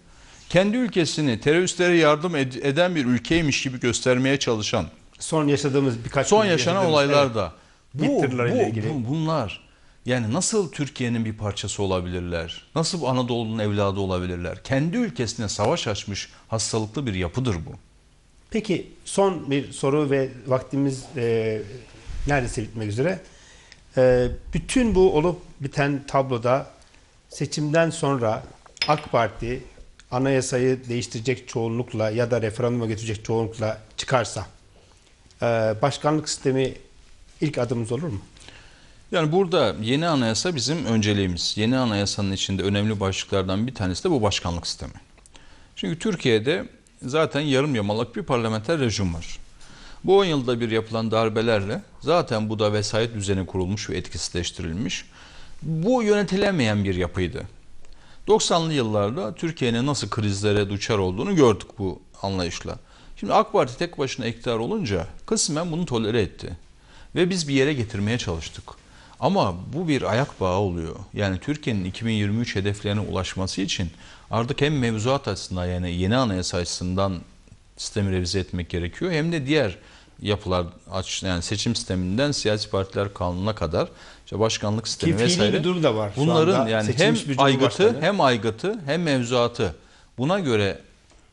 kendi ülkesini teröristlere yardım ed eden bir ülkeymiş gibi göstermeye çalışan son yaşadığımız birkaç son yaşanan olaylarda evet, bu, bu, bu bunlar yani nasıl Türkiye'nin bir parçası olabilirler? Nasıl Anadolu'nun evladı olabilirler? Kendi ülkesine savaş açmış hastalıklı bir yapıdır bu. Peki son bir soru ve vaktimiz e, neredeyse bitmek üzere. E, bütün bu olup biten tabloda seçimden sonra AK Parti anayasayı değiştirecek çoğunlukla ya da referanduma götürecek çoğunlukla çıkarsa e, başkanlık sistemi ilk adımımız olur mu? Yani burada yeni anayasa bizim önceliğimiz. Yeni anayasanın içinde önemli başlıklardan bir tanesi de bu başkanlık sistemi. Çünkü Türkiye'de zaten yarım yamalak bir parlamenter rejim var. Bu 10 yılda bir yapılan darbelerle zaten bu da vesayet düzeni kurulmuş ve etkisizleştirilmiş. Bu yönetilemeyen bir yapıydı. 90'lı yıllarda Türkiye'nin nasıl krizlere duçar olduğunu gördük bu anlayışla. Şimdi AK Parti tek başına iktidar olunca kısmen bunu tolere etti. Ve biz bir yere getirmeye çalıştık. Ama bu bir ayak bağı oluyor. Yani Türkiye'nin 2023 hedeflerine ulaşması için artık hem mevzuat açısından yani yeni anayasa açısından sistemi revize etmek gerekiyor hem de diğer yapılar aç yani seçim sisteminden siyasi partiler kanununa kadar işte başkanlık sistemi Ki vesaire. bir durum da var. Bunların yani hem aygıtı hem aygıtı hem mevzuatı buna göre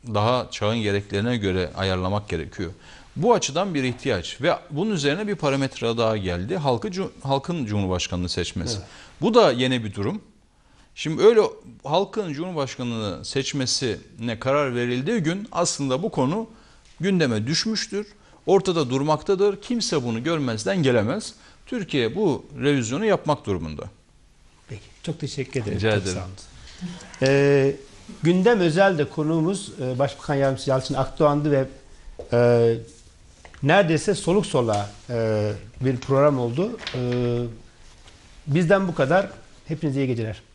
daha çağın gereklerine göre ayarlamak gerekiyor. Bu açıdan bir ihtiyaç ve bunun üzerine bir parametre daha geldi. Halkı halkın cumhurbaşkanını seçmesi. Evet. Bu da yeni bir durum. Şimdi öyle halkın cumhurbaşkanını seçmesine karar verildiği gün aslında bu konu gündeme düşmüştür ortada durmaktadır. Kimse bunu görmezden gelemez. Türkiye bu revizyonu yapmak durumunda. Peki. Çok teşekkür ederim. Rica ederim. Ee, gündem özel de konuğumuz e, Başbakan Yardımcısı Yalçın Akdoğan'dı ve e, neredeyse soluk sola e, bir program oldu. E, bizden bu kadar. Hepinize iyi geceler.